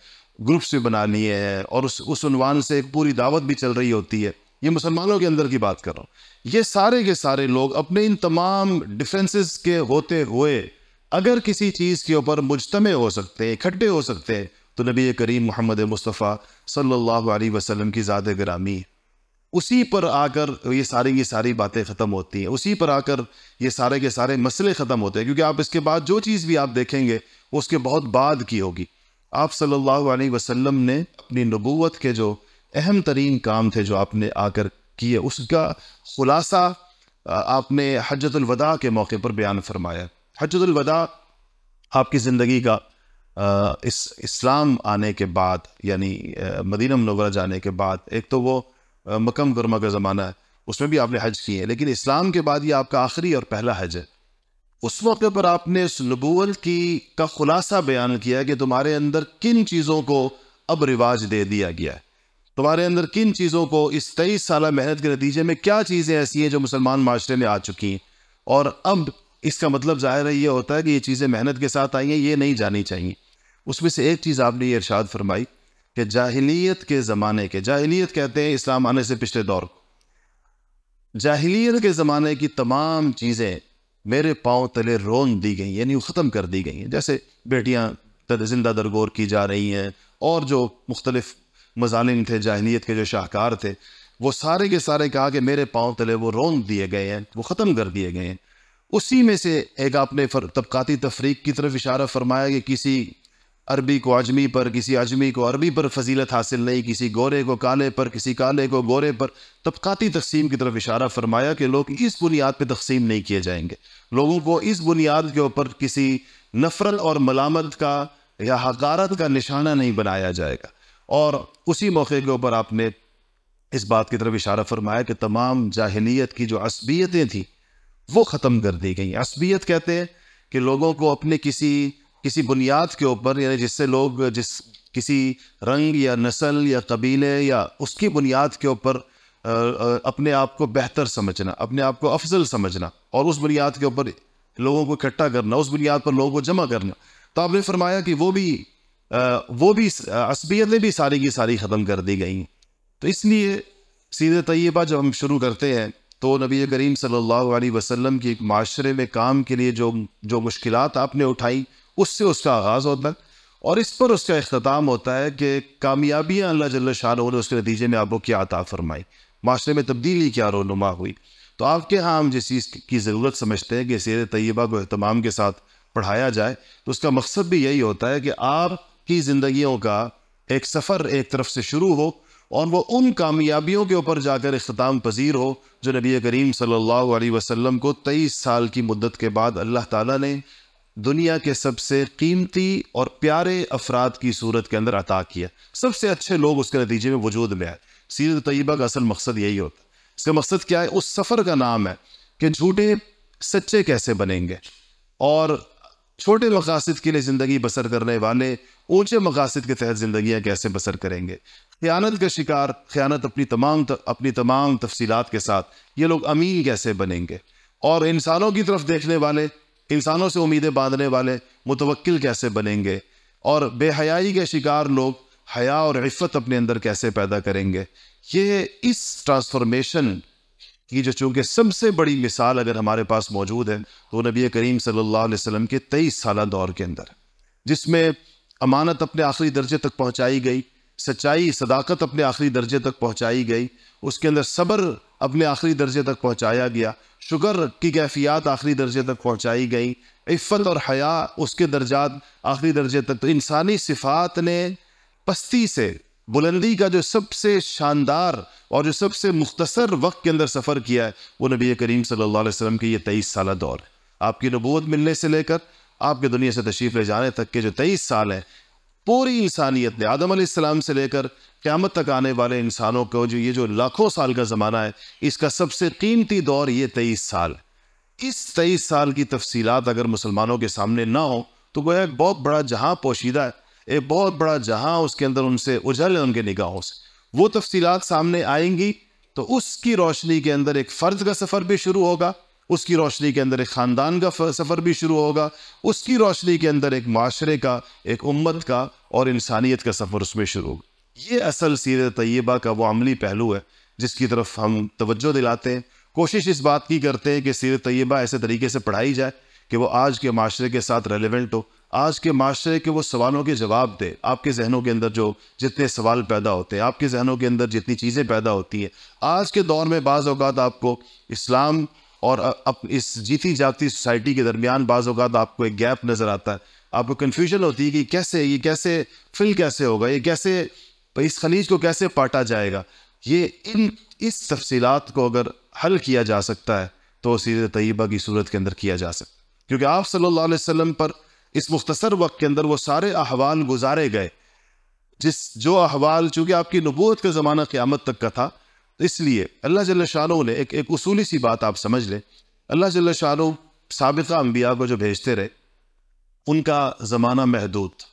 ग्रुप्स भी बना लिए हैं और उस उस उनवान से एक पूरी दावत भी चल रही होती है ये मुसलमानों के अंदर की बात कर रहा हूँ ये सारे के सारे लोग अपने इन तमाम डिफरेंसेस के होते हुए अगर किसी चीज़ के ऊपर मुजतम हो सकते हैं इकट्ठे हो सकते हैं तो नबी करीम मोहम्मद मुस्तफ़ा सल्लल्लाहु अलैहि वसल्लम की ज़्यादा ग्रामी है उसी पर आकर ये सारी की सारी बातें ख़त्म होती हैं उसी पर आकर ये सारे के सारे मसले ख़त्म होते हैं क्योंकि आप इसके बाद जो चीज़ भी आप देखेंगे उसके बहुत बाद की होगी आप सल्लल्लाहु अलैहि वसल्लम ने अपनी नबूवत के जो अहम तरीन काम थे जो आपने आकर किए उसका खुलासा आपने हजतलवदा के मौके पर बयान फरमाया हजतलवदा आपकी ज़िंदगी का इस इस्लाम आने के बाद यानी मदीना मनवरा जाने के बाद एक तो वो मकम गर्मा का ज़माना है उसमें भी आपने हज किए हैं लेकिन इस्लाम के बाद ये आपका आखिरी और पहला हज है उस मौके पर आपने इस नबूल की का खुलासा बयान किया कि तुम्हारे अंदर किन चीज़ों को अब रिवाज दे दिया गया है तुम्हारे अंदर किन चीज़ों को इस तेईस साल मेहनत के नतीजे में क्या चीज़ें ऐसी हैं जो मुसलमान माशरे में आ चुकी हैं और अब इसका मतलब ज़ाहिर है ये होता है कि ये चीज़ें मेहनत के साथ आई हैं ये नहीं जानी चाहिए उसमें से एक चीज़ आपने ये इर्शाद फरमाई कि जाहिलियत के ज़माने के जाहिलियत कहते हैं इस्लाम आने से पिछले दौर को जाहिलियत के ज़माने की तमाम चीज़ें मेरे पाँव तले रोन दी गई यानी ख़त्म कर दी गई हैं जैसे बेटियाँ जिंदा दरगोर की जा रही हैं और जो मुख्तलिफ मजालिम थे जाहलीत के जो शाहकार थे वो सारे के सारे कहा कि मेरे पाँव तले वो रोन दिए गए हैं वो ख़त्म कर दिए गए हैं उसी में से एक आपने फर, तबकाती तफरीक की तरफ इशारा फरमाया कि किसी अरबी को अजमी पर किसी अजमी को अरबी पर फजीलत हासिल नहीं किसी गोरे को काले पर किसी काले को गोरे पर तबकाती तकसीम की तरफ इशारा फरमाया कि लोग इस बुनियाद पर तकसीम नहीं किए जाएंगे लोगों को इस बुनियाद के ऊपर किसी नफरत और मलामत का या हकारत का निशाना नहीं बनाया जाएगा और उसी मौके के ऊपर आपने इस बात की तरफ इशारा फरमाया कि तमाम जाहलीत की जो असबियतें थीं वो ख़त्म कर दी गई असबियत कहते हैं कि लोगों को अपने किसी किसी बुनियाद के ऊपर यानी जिससे लोग जिस किसी रंग या नस्ल या कबीले या उसकी बुनियाद के ऊपर अपने आप को बेहतर समझना अपने आप को अफजल समझना और उस बुनियाद के ऊपर लोगों को इकट्ठा करना उस बुनियाद पर लोगों को जमा करना तो आपने फरमाया कि वो भी वो भी असबियतें भी सारी की सारी ख़त्म कर दी गई तो इसलिए सीधे तयबा जब हम शुरू करते हैं तो नबी करीम सल्लल्लाहु अलैहि वसल्लम की एक माशरे में काम के लिए जो जो मुश्किलात आपने उठाई उससे उसका आगाज़ होता है और इस पर उसका अख्ताम होता है कि कामयाबियाँ अल्लाह जल्ला शाह ने उसके नतीजे में आपको क्या आता फरमाई माशरे में तब्दीली क्या रोनुमा हुई तो आपके यहाँ हम जिस चीज़ की ज़रूरत समझते हैं कि सैर तयबा को अहतमाम के साथ पढ़ाया जाए तो उसका मकसद भी यही होता है कि आपकी ज़िंदगियों का एक सफ़र एक तरफ से शुरू हो और वह उन कामयाबियों के ऊपर जाकर अख्ताम पजीर हो जो नबी करीम सल्ला वसम को तेईस साल की मदत के बाद अल्लाह ताली ने दुनिया के सबसे कीमती और प्यारे अफराद की सूरत के अंदर अता किया सबसे अच्छे लोग उसके नतीजे में वजूद में आए सीरत तयबा का असल मकसद यही होता है इसका मकसद क्या है उस सफ़र का नाम है कि झूठे सच्चे कैसे बनेंगे और छोटे मकासद के लिए ज़िंदगी बसर करने वाले ऊँचे मकासद के तहत जिंदियाँ कैसे बसर करेंगे ख़यानत का शिकार ख़यानत अपनी तमाम त, अपनी तमाम तफसीत के साथ ये लोग अमीर कैसे बनेंगे और इंसानों की तरफ देखने वाले इंसानों से उम्मीदें बांधने वाले मुतवक्ल कैसे बनेंगे और बेहयाई के शिकार लोग हया और रफ़त अपने अंदर कैसे पैदा करेंगे ये इस ट्रांसफॉर्मेशन की जो चूँकि सबसे बड़ी मिसाल अगर हमारे पास मौजूद है तो नबी करीम सल्ला वसम के तेईस साल दौर के अंदर जिसमें अमानत अपने आखिरी दर्जे तक पहुँचाई गई सच्चाई सदाकत अपने आखिरी दर्जे तक पहुँचाई गई उसके अंदर सब्र अपने आखिरी दर्जे तक पहुँचाया गया शुगर की कैफियत आखिरी दर्जे तक पहुँचाई गई इफ़त और हया उसके दर्जात आखिरी दर्जे तक तो इंसानी सिफात ने पस्ती से बुलंदी का जो सबसे शानदार और जो सबसे मुख्तसर वक्त के अंदर सफ़र किया है वो नबी करीम सल्लल्लाहु अलैहि वसल्लम की ये तेईस साल दौर है आपकी नबूत मिलने से लेकर आपके दुनिया से तशरीफ़ ले जाने तक के जो तेईस साल हैं पूरी इंसानियत ने आदम आदम से लेकर क़्यामत तक आने वाले इंसानों को जो ये जो लाखों साल का ज़माना है इसका सबसे कीमती दौर ये तेईस साल इस तेईस साल की तफसीलात अगर मुसलमानों के सामने ना हो तो वह एक बहुत बड़ा जहाँ पोशीदा है एक बहुत बड़ा जहाँ उसके अंदर उनसे उजल है उनके निगाहों से वो तफसीलात सामने आएंगी तो उसकी रोशनी के अंदर एक फ़र्ज का सफ़र भी शुरू होगा उसकी रोशनी के अंदर एक ख़ानदान का सफ़र भी शुरू होगा उसकी रोशनी के अंदर एक माशरे का एक उम्मत का और इंसानियत का सफ़र उसमें शुरू होगा ये असल सीर तय्यबा का वो अमली पहलू है जिसकी तरफ हम तवज्जो दिलाते हैं कोशिश इस बात की करते हैं कि सीर तय्यबा ऐसे तरीके से पढ़ाई जाए कि वो आज के माशरे के साथ रेलिवेंट हो आज के माशरे के वो सवालों के जवाब दे आपके जहनों के अंदर जो जितने सवाल पैदा होते हैं आपके जहनों के अंदर जितनी चीज़ें पैदा होती हैं आज के दौर में बाज़ अवत आपको इस्लाम और अब इस जीती जाती सोसाइटी के दरमियान बाज़ात आपको एक गैप नज़र आता है आपको कन्फ्यूजन होती है कि कैसे ये कैसे फिल कैसे होगा ये कैसे इस खलीज को कैसे पाटा जाएगा ये इन इस तफसीत को अगर हल किया जा सकता है तो सीर तयबा की सूरत के अंदर किया जा सकता है क्योंकि आप सल्ला वसम पर इस मुख्तर वक्त के अंदर वो सारे अहवाल गुजारे गए जिस जो अहवाल चूँकि आपकी नबूत का ज़माना क़्यामत तक का था इसलिए अल्लाह जल्ला शाह ने एक एक उसूली सी बात आप समझ लें अल्लाह जल्ला शाह सबका अम्बिया को जो भेजते रहे उनका ज़माना महदूद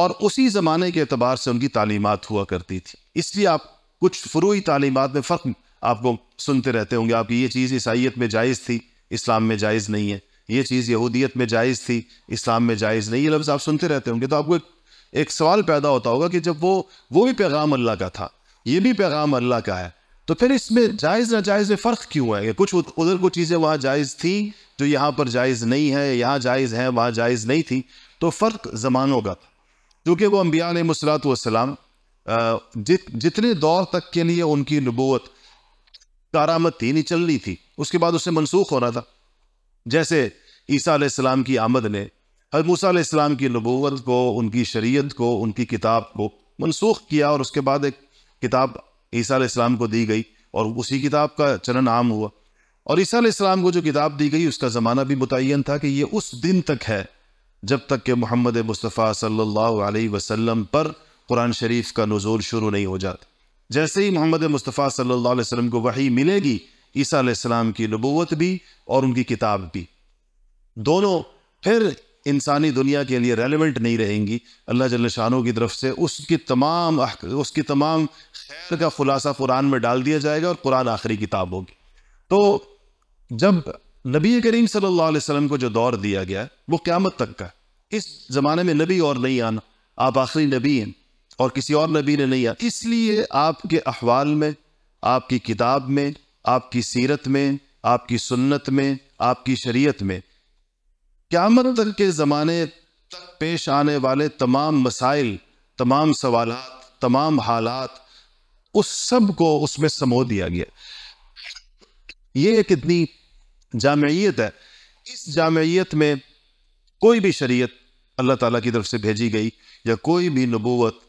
और उसी ज़माने के अतबार से उनकी तालीमत हुआ करती थी इसलिए आप कुछ फ़रूई तालीमत में फ़र्क आपको सुनते रहते होंगे आपकी ये चीज़ ईसाइत में जायज़ थी इस्लाम में जायज़ नहीं है ये चीज़ यहूदियत में जायज़ थी इस्लाम में जायज़ नहीं ये लफ्ज़ आप सुनते रहते होंगे तो आपको एक, एक सवाल पैदा होता होगा कि जब वो वो भी पैगाम अल्लाह का था ये भी पैगाम अल्लाह का है तो फिर इसमें जायज़ नाजायज़ में फ़र्क क्यों है कुछ उधर को चीज़ें वहाँ जायज़ थी जो यहाँ पर जायज़ नहीं है यहाँ जायज़ है वहाँ जायज़ नहीं थी तो फ़र्क ज़मानों का था क्योंकि वो अम्बिया ने वसलाम जित जितने दौर तक के लिए उनकी नबूत कारामत थी नहीं चल रही थी उसके बाद उससे मनसूख होना था जैसे ईसा आसमाम की आमद ने हर मूसा की नबूत को उनकी शरीय को उनकी किताब को मनसूख किया और उसके बाद एक किताब ईसा इस्लाम को दी गई और उसी किताब का चलन आम हुआ और ईसा इस्लाम को जो किताब दी गई उसका ज़माना भी मुतन था कि ये उस दिन तक है जब तक कि मोहम्मद मुस्तफ़ा सल्लल्लाहु अलैहि वसल्लम पर कुरान शरीफ का नज़ोल शुरू नहीं हो जाता जैसे ही मोहम्मद मुस्तफ़ा सल्लल्लाहु अलैहि वसल्लम को वही मिलेगी ईसा इस्लाम की नबूवत भी और उनकी किताब भी दोनों फिर इंसानी दुनिया के लिए रेलिवेंट नहीं रहेंगी अल्लाह जल की तरफ से उसकी तमाम उसकी तमाम खैर का खुलासा कुरान में डाल दिया जाएगा और कुरान आखिरी किताब होगी तो जब नबी करीम सल्लल्लाहु अलैहि वसल्लम को जो दौर दिया गया वो क़्यामत तक का इस ज़माने में नबी और नहीं आना आप आखिरी नबी हैं और किसी और नबी ने नहीं आना इसलिए आपके अहवाल में आपकी किताब में आपकी सीरत में आपकी सुन्नत में आपकी शरीयत में क्यामत तक के ज़माने तक पेश आने वाले तमाम मसाइल तमाम सवाल तमाम हालात उस सब को उसमें समो दिया गया ये एक इतनी जामयत है इस जामयत में कोई भी शरीयत अल्लाह ताला की तरफ से भेजी गई या कोई भी नबूत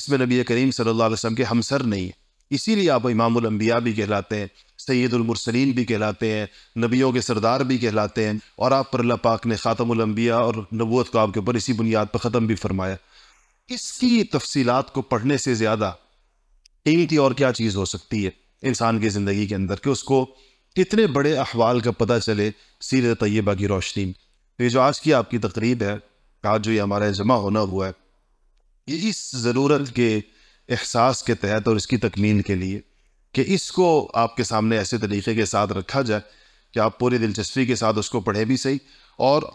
इसमें नबी करीम सल्लल्लाहु अलैहि वसल्लम के हमसर नहीं है इसीलिए आप इमामुलम्बिया भी कहलाते हैं सैदुलमरसलिन भी कहलाते हैं नबियों के सरदार भी कहलाते हैं और आप पर अल्लाह पाक ने ख़ातमबिया और नबूत को आपके ऊपर इसी बुनियाद पर ख़त्म भी फरमाया इसकी तफसीत को पढ़ने से ज़्यादा कीमती और क्या चीज़ हो सकती है इंसान की ज़िंदगी के अंदर कि उसको कितने बड़े अहवाल का पता चले सीर तय्यबा की रोशनी में तो ये जो आज की आपकी तकरीब है आज जो ये हमारा जमा होना हुआ है ये इस ज़रूरत के एहसास के तहत और इसकी तकमील के लिए कि इसको आपके सामने ऐसे तरीके के साथ रखा जाए कि आप पूरी दिलचस्पी के साथ उसको पढ़ें भी सही और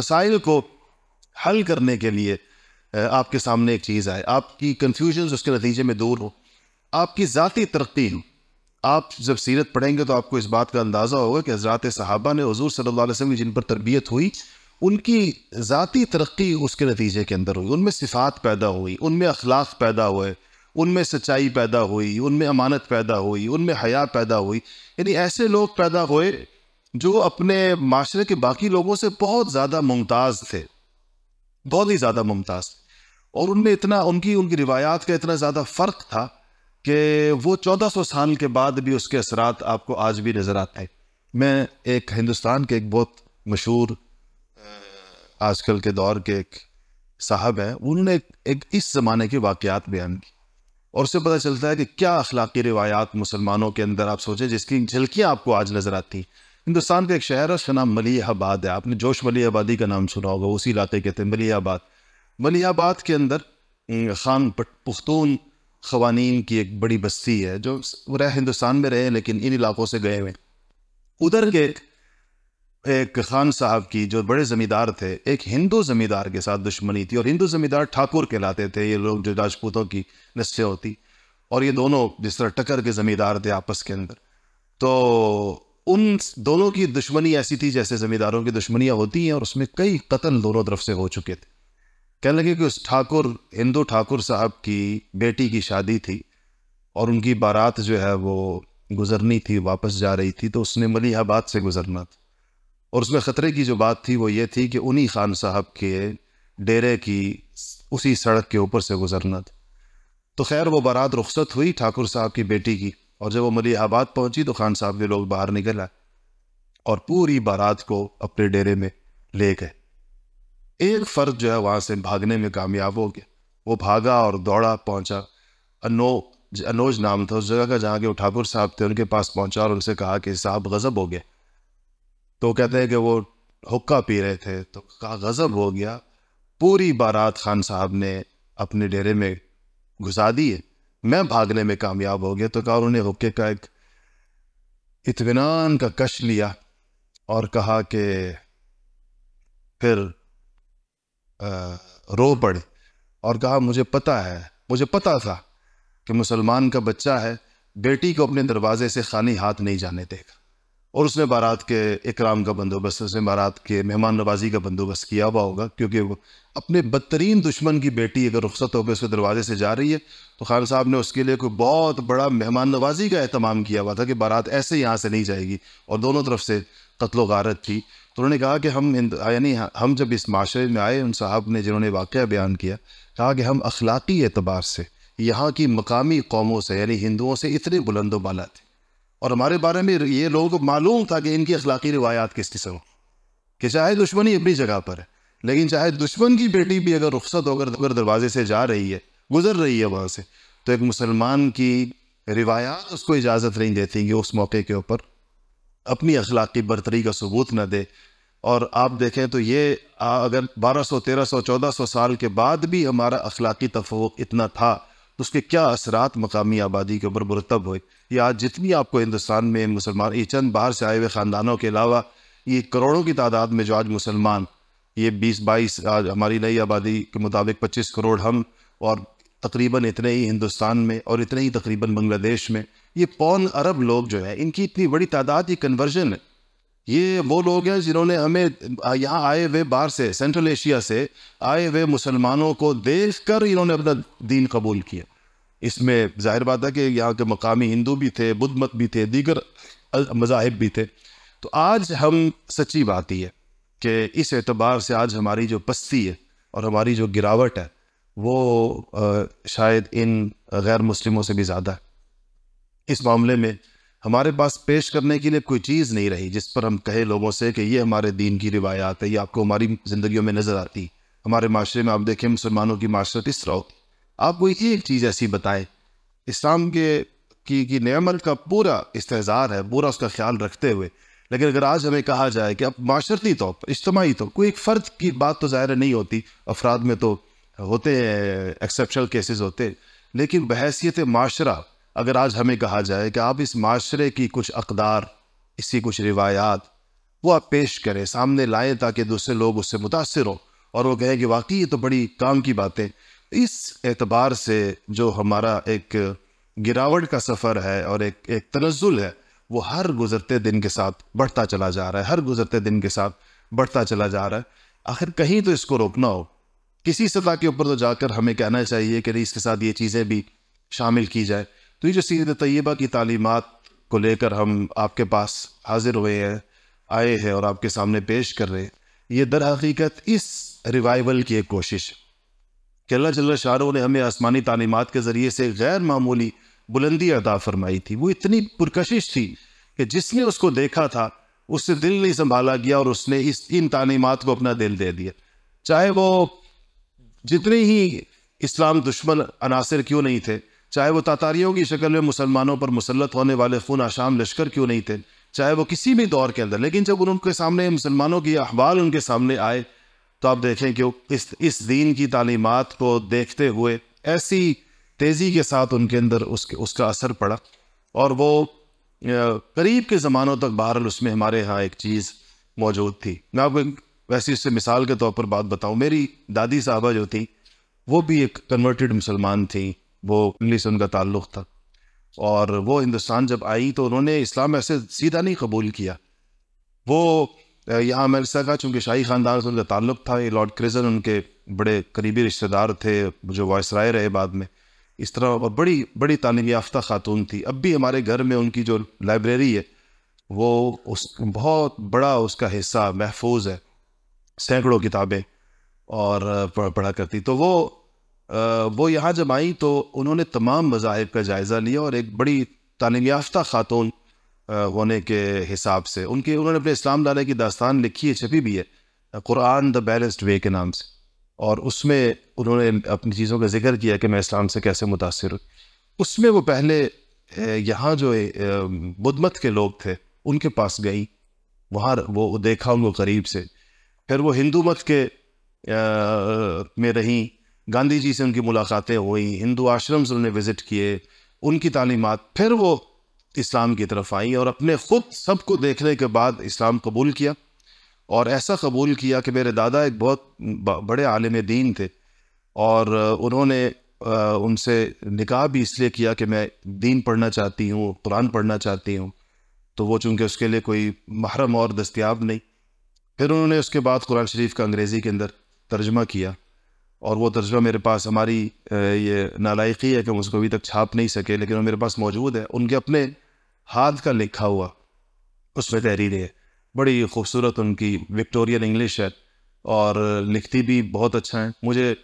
मसाइल को हल करने के लिए आपके सामने एक चीज़ आए आपकी कन्फ्यूजन उसके नतीजे में दूर हो आपकी ज़ाती तरक्की हो आप जब सीरत पढ़ेंगे तो आपको इस बात का अंदाज़ा होगा कि हजरात साहबा ने हजूर सल्ला वसम की जिन पर तरबियत हुई उनकी ज़ाती तरक्की उसके नतीजे के अंदर हुई उनमें सिफात पैदा हुई उनमें अखलाक पैदा हुए उनमें सच्चाई पैदा हुई उनमें अमानत पैदा हुई उनमें हया पैदा हुई यानी ऐसे लोग पैदा हुए जो अपने माशरे के बाकी लोगों से बहुत ज़्यादा मुमताज़ थे बहुत ही ज़्यादा मुमताज़ थे और उनमें इतना उनकी उनकी रिवायात का इतना ज़्यादा फ़र्क था कि वो चौदह सौ साल के बाद भी उसके असरात आपको आज भी नज़र आते हैं मैं एक हिंदुस्तान के एक बहुत मशहूर आजकल के दौर के एक साहब हैं उन्होंने एक, एक इस ज़माने के वाक़ बयान किए और उससे पता चलता है कि क्या अखलाकी रिवायात मुसलमानों के अंदर आप सोचें जिसकी झलकियाँ आपको आज नज़र आती हिंदुस्तान का एक शहर है उसका नाम मलियाबाद है आपने जोश मलियाबादी का नाम सुना होगा उसी इलाके के थे मलियाबाद मलियाबाद के अंदर खान पुख्तून खवानीन की एक बड़ी बस्ती है जो रह हिंदुस्तान में रहे लेकिन इन इलाकों से गए हुए उधर के एक खान साहब की जो बड़े ज़मींदार थे एक हिंदू ज़मींदार के साथ दुश्मनी थी और हिंदू ज़मींदार ठाकुर कहलाते थे ये लोग जो राजपूतों की नस्लें होती और ये दोनों जिस तरह टकर के ज़मींदार थे आपस के अंदर तो उन दोनों की दुश्मनी ऐसी थी जैसे ज़मींदारों की दुश्मनियाँ होती हैं और उसमें कई कतल दोनों तरफ से हो चुके थे कहने लगे कि उस ठाकुर हिंदू ठाकुर साहब की बेटी की शादी थी और उनकी बारात जो है वो गुज़रनी थी वापस जा रही थी तो उसने मलिहाबाद से गुज़रना था और उसमें ख़तरे की जो बात थी वो ये थी कि उन्हीं खान साहब के डेरे की उसी सड़क के ऊपर से गुजरना था तो खैर वो बारात रुखसत हुई ठाकुर साहब की बेटी की और जब वो मलिहाबाद पहुंची तो खान साहब के लोग बाहर निकल आए और पूरी बारात को अपने डेरे में ले गए एक फ़र्द जो है वहाँ से भागने में कामयाब हो गया वो भागा और दौड़ा पहुँचा अनो अनोज नाम था उस जगह का जहाँ के वो ठाकुर साहब थे उनके पास पहुँचा और उनसे कहा कि साहब गज़ब हो गया तो कहते हैं कि वो हुक्का पी रहे थे तो कहा गज़ब हो गया पूरी बारात खान साहब ने अपने डेरे में घुसा दिए मैं भागने में कामयाब हो गया तो कहा उन्होंने हुक्के का एक इतमान का कश लिया और कहा कि फिर आ, रो पड़े और कहा मुझे पता है मुझे पता था कि मुसलमान का बच्चा है बेटी को अपने दरवाजे से खानी हाथ नहीं जाने देगा और उसने बारात के इकराम का बंदोबस्त उसने बारात के मेहमान नवाजी का बंदोबस्त किया हुआ होगा क्योंकि वो अपने बदतरीन दुश्मन की बेटी अगर रुख्सत होकर उसके दरवाजे से जा रही है तो खान साहब ने उसके लिए कोई बहुत बड़ा मेहमान नवाजी का अहतमाम किया हुआ था कि बारात ऐसे यहाँ से नहीं जाएगी और दोनों तरफ से कत्लो गारत थी तो उन्होंने कहा कि हम यानी हम जब इस माशरे में आए उन साहब ने जिन्होंने वाक़ बयान किया कहा कि हम अखलाक़ी एतबार से यहाँ की मकामी कौमों से यानी हिंदुओं से इतने बुलंदोबाला थे और हमारे बारे में ये लोगों को मालूम था कि इनकी अखलाकी रिवायात किस किस्म कि चाहे दुश्मनी अपनी जगह पर है लेकिन चाहे दुश्मन की बेटी भी अगर रुख्सत होकर अगर दरवाजे से जा रही है गुजर रही है वहाँ से तो एक मुसलमान की रिवायात उसको इजाज़त नहीं देती कि उस मौके के ऊपर अपनी अखलाक की बरतरी का सबूत न दे और आप देखें तो ये अगर 1200, 1300, 1400 साल के बाद भी हमारा अखलाकी तफवक इतना था तो उसके क्या असरात मकामी आबादी के ऊपर मुरतब हुए ये आज जितनी आपको हिंदुस्तान में मुसलमान ये चंद बाहर से आए हुए ख़ानदानों के अलावा ये करोड़ों की तादाद में जो आज मुसलमान ये बीस बाईस आज हमारी नई आबादी के मुताबिक पच्चीस करोड़ हम और तकरीबन इतने ही हिंदुस्तान में और इतने ही तकरीबन बांग्लादेश में ये पौन अरब लोग जो है इनकी इतनी बड़ी तादाद ये कन्वर्जन है ये वो लोग हैं जिन्होंने हमें यहाँ आए हुए बाहर से सेंट्रल एशिया से आए हुए मुसलमानों को देख कर इन्होंने अपना दीन कबूल किया इसमें जाहिर बात है कि यहाँ के मकामी हिंदू भी थे बुद्ध मत भी थे दीगर मजाहब भी थे तो आज हम सच्ची बात ही है कि इस एतबार से आज हमारी जो पस्ती है और हमारी जो गिरावट है वो शायद इन गैर मुस्लिमों से भी ज़्यादा है इस मामले में हमारे पास पेश करने के लिए कोई चीज़ नहीं रही जिस पर हम कहे लोगों से कि ये हमारे दीन की रिवायात है ये आपको हमारी ज़िंदगी में नज़र आती हमारे माशरे में आप देखें मुसलमानों की माशरत इस तरह होती आप कोई एक चीज़ ऐसी बताएं इस्लाम के की, की नमल का पूरा इस्तेजार है पूरा उसका ख्याल रखते हुए लेकिन अगर आज हमें कहा जाए कि अब माशरती तौर पर इज्तमाही तौर कोई एक फ़र्द की बात तो ज़ाहिर नहीं होती अफराद में तो होते हैं एक्सेप्शनल केसेस होते लेकिन बहसीत माशरा अगर आज हमें कहा जाए कि आप इस माशरे की कुछ अकदार इसकी कुछ रिवायात वो आप पेश करें सामने लाएँ ताकि दूसरे लोग उससे मुतासर हों और वो कहें कि वाकई ये तो बड़ी काम की बातें इस एतबार से जो हमारा एक गिरावट का सफ़र है और एक एक तनजुल है वो हर गुज़रते दिन के साथ बढ़ता चला जा रहा है हर गुज़रते दिन के साथ बढ़ता चला जा रहा है आखिर कहीं तो इसको रोकना हो किसी सतह के ऊपर तो जाकर हमें कहना चाहिए कि इसके साथ ये चीज़ें भी शामिल की जाए तो ये जो सीरत तय्यबा की तालीमत को लेकर हम आपके पास हाजिर हुए हैं आए हैं और आपके सामने पेश कर रहे हैं ये दर हकीकत इस रिवाइवल की एक कोशिश कि अल्लाह चल शाहरुख ने हमें आसमानी तालीमत के ज़रिए से गैर मामूली बुलंदी अदा फरमाई थी वो इतनी पुरकशिश थी कि जिसने उसको देखा था उससे दिल नहीं संभाला गया और उसने इस इन तालीमत को अपना दिल दे दिया चाहे वो जितने ही इस्लाम दुश्मन अनासर क्यों नहीं थे चाहे वो तातारियों की शक्ल में मुसलमानों पर मुसलत होने वाले खून आशाम लश्कर क्यों नहीं थे चाहे वो किसी भी दौर के अंदर लेकिन जब उनके सामने मुसलमानों की अहवाल उनके सामने आए तो आप देखें कि इस इस दीन की तालीमत को देखते हुए ऐसी तेज़ी के साथ उनके अंदर उसके उसका असर पड़ा और वो करीब के ज़मानों तक बहर उसमें हमारे यहाँ एक चीज़ मौजूद थी मैं आपको वैसे इससे मिसाल के तौर पर बात बताऊँ मेरी दादी साहबा जो थी वो भी एक कन्वर्टेड मुसलमान थी वो इंग्लिश से उनका ताल्लुक़ था और वो हिंदुस्तान जब आई तो उन्होंने इस्लाम ऐसे सीधा नहीं कबूल किया वो यहाँ अमेरिका कहा चूँकि शाही ख़ानदान से उनका ताल्लुक़ था ये लॉर्ड क्रिजन उनके बड़े करीबी रिश्तेदार थे जो राय रहे बाद में इस तरह और बड़ी बड़ी तालीम याफ्ता खातून थी अब भी हमारे घर में उनकी जो लाइब्रेरी है वो उस बहुत बड़ा उसका हिस्सा महफूज है सैकड़ों किताबें और पढ़ा करती तो वो वो यहाँ जब आई तो उन्होंने तमाम मज़ाहब का जायज़ा लिया और एक बड़ी तालीम याफ्ता ख़ातून होने के हिसाब से उनके उन्होंने अपने इस्लाम लाने की दास्तान लिखी है छपी भी है कुरान द बैलेंस्ड वे के नाम से और उसमें उन्होंने अपनी चीज़ों का जिक्र किया कि मैं इस्लाम से कैसे मुतासर हूँ उसमें वो पहले यहाँ जो बुद्धमत के लोग थे उनके पास गई वहाँ वो देखा उनको करीब से फिर वो हिंदू मत के आ, में रहीं गांधी जी से उनकी मुलाकातें हुई हिंदू आश्रम से उन्हें विज़िट किए उनकी तालीमत फिर वो इस्लाम की तरफ आई और अपने ख़ुद सब को देखने के बाद इस्लाम कबूल किया और ऐसा कबूल किया कि मेरे दादा एक बहुत बड़े आलम दीन थे और उन्होंने उनसे निकाह भी इसलिए किया कि मैं दीन पढ़ना चाहती हूँ कुरान पढ़ना चाहती हूँ तो वो चूँकि उसके लिए कोई महरम और दस्तियाब नहीं फिर उन्होंने उसके बाद कुरान शरीफ का अंग्रेज़ी के अंदर तर्जमा किया और वो तर्जमा मेरे पास हमारी ये नालायकी है कि हम उसको अभी तक छाप नहीं सके लेकिन वो मेरे पास मौजूद है उनके अपने हाथ का लिखा हुआ उसमें तहरीर है बड़ी खूबसूरत उनकी विक्टोरियन इंग्लिश है और लिखती भी बहुत अच्छा है मुझे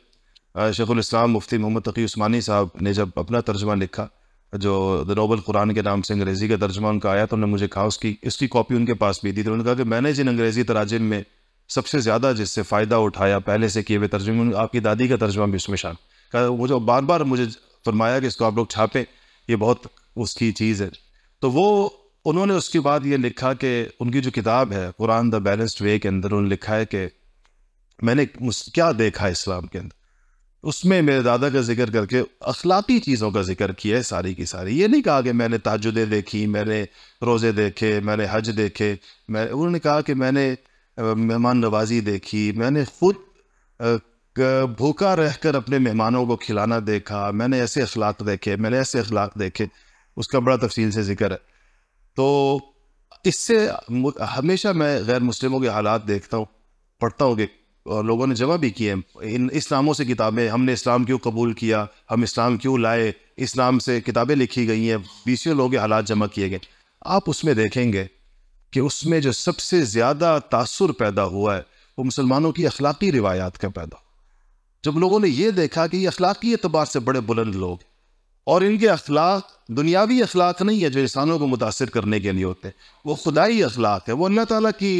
शेखुलस्लाम मुफ्ती मोहम्मद तकी उस्मानी साहब ने जब अपना तर्जमा लिखा जो द नोबल कुरान के नाम से अंग्रेज़ी का तर्जमा उनका आया तो उन्होंने मुझे कहा उसकी इसकी कॉपी उनके पास भी दी तो उन्होंने कहा कि मैंने जिन अंग्रेज़ी तराजिम में सबसे ज़्यादा जिससे फ़ायदा उठाया पहले से किए हुए तर्जुमे आपकी दादी का तर्जुमा भी उसमें शामिल वो जो बार बार मुझे फरमाया कि इसको आप लोग छापें ये बहुत उसकी चीज़ है तो वो उन्होंने उसके बाद ये लिखा कि उनकी जो किताब है कुरान द बैलेंस्ड वे के अंदर उन्होंने लिखा है कि मैंने क्या देखा इस्लाम के अंदर उसमें मेरे दादा का जिक्र करके अखलाती चीज़ों का जिक्र किया है सारी की सारी ये नहीं कहा कि मैंने ताजुदे देखी मैंने रोज़े देखे मैंने हज देखे मैं उन्होंने कहा कि मैंने मेहमान नवाजी देखी मैंने खुद भूखा रहकर अपने मेहमानों को खिलाना देखा मैंने ऐसे अखलाक देखे मैंने ऐसे अखलाक देखे उसका बड़ा तफसील से जिक्र है तो इससे हमेशा मैं गैर मुस्लिमों के हालात देखता हूँ पढ़ता हूँ कि और लोगों ने जमा भी किए इन इस नामों से किताबें हमने इस्लाम क्यों कबूल किया हम इस्लाम क्यों लाए इस नाम से किताबें लिखी गई हैं बीसों लोगों के हालात जमा किए गए आप उसमें देखेंगे कि उसमें जो सबसे ज़्यादा तासर पैदा हुआ है वो मुसलमानों की अखलाकी रिवायात का पैदा जब लोगों ने यह देखा कि ये अखलाकी अतबार से बड़े बुलंद लोग और इनके अखलाक दुनियावी अखलाक नहीं है जो इंसानों को मुतासर करने के लिए होते वो खुदाई अखलाक है वो अल्लाह तला की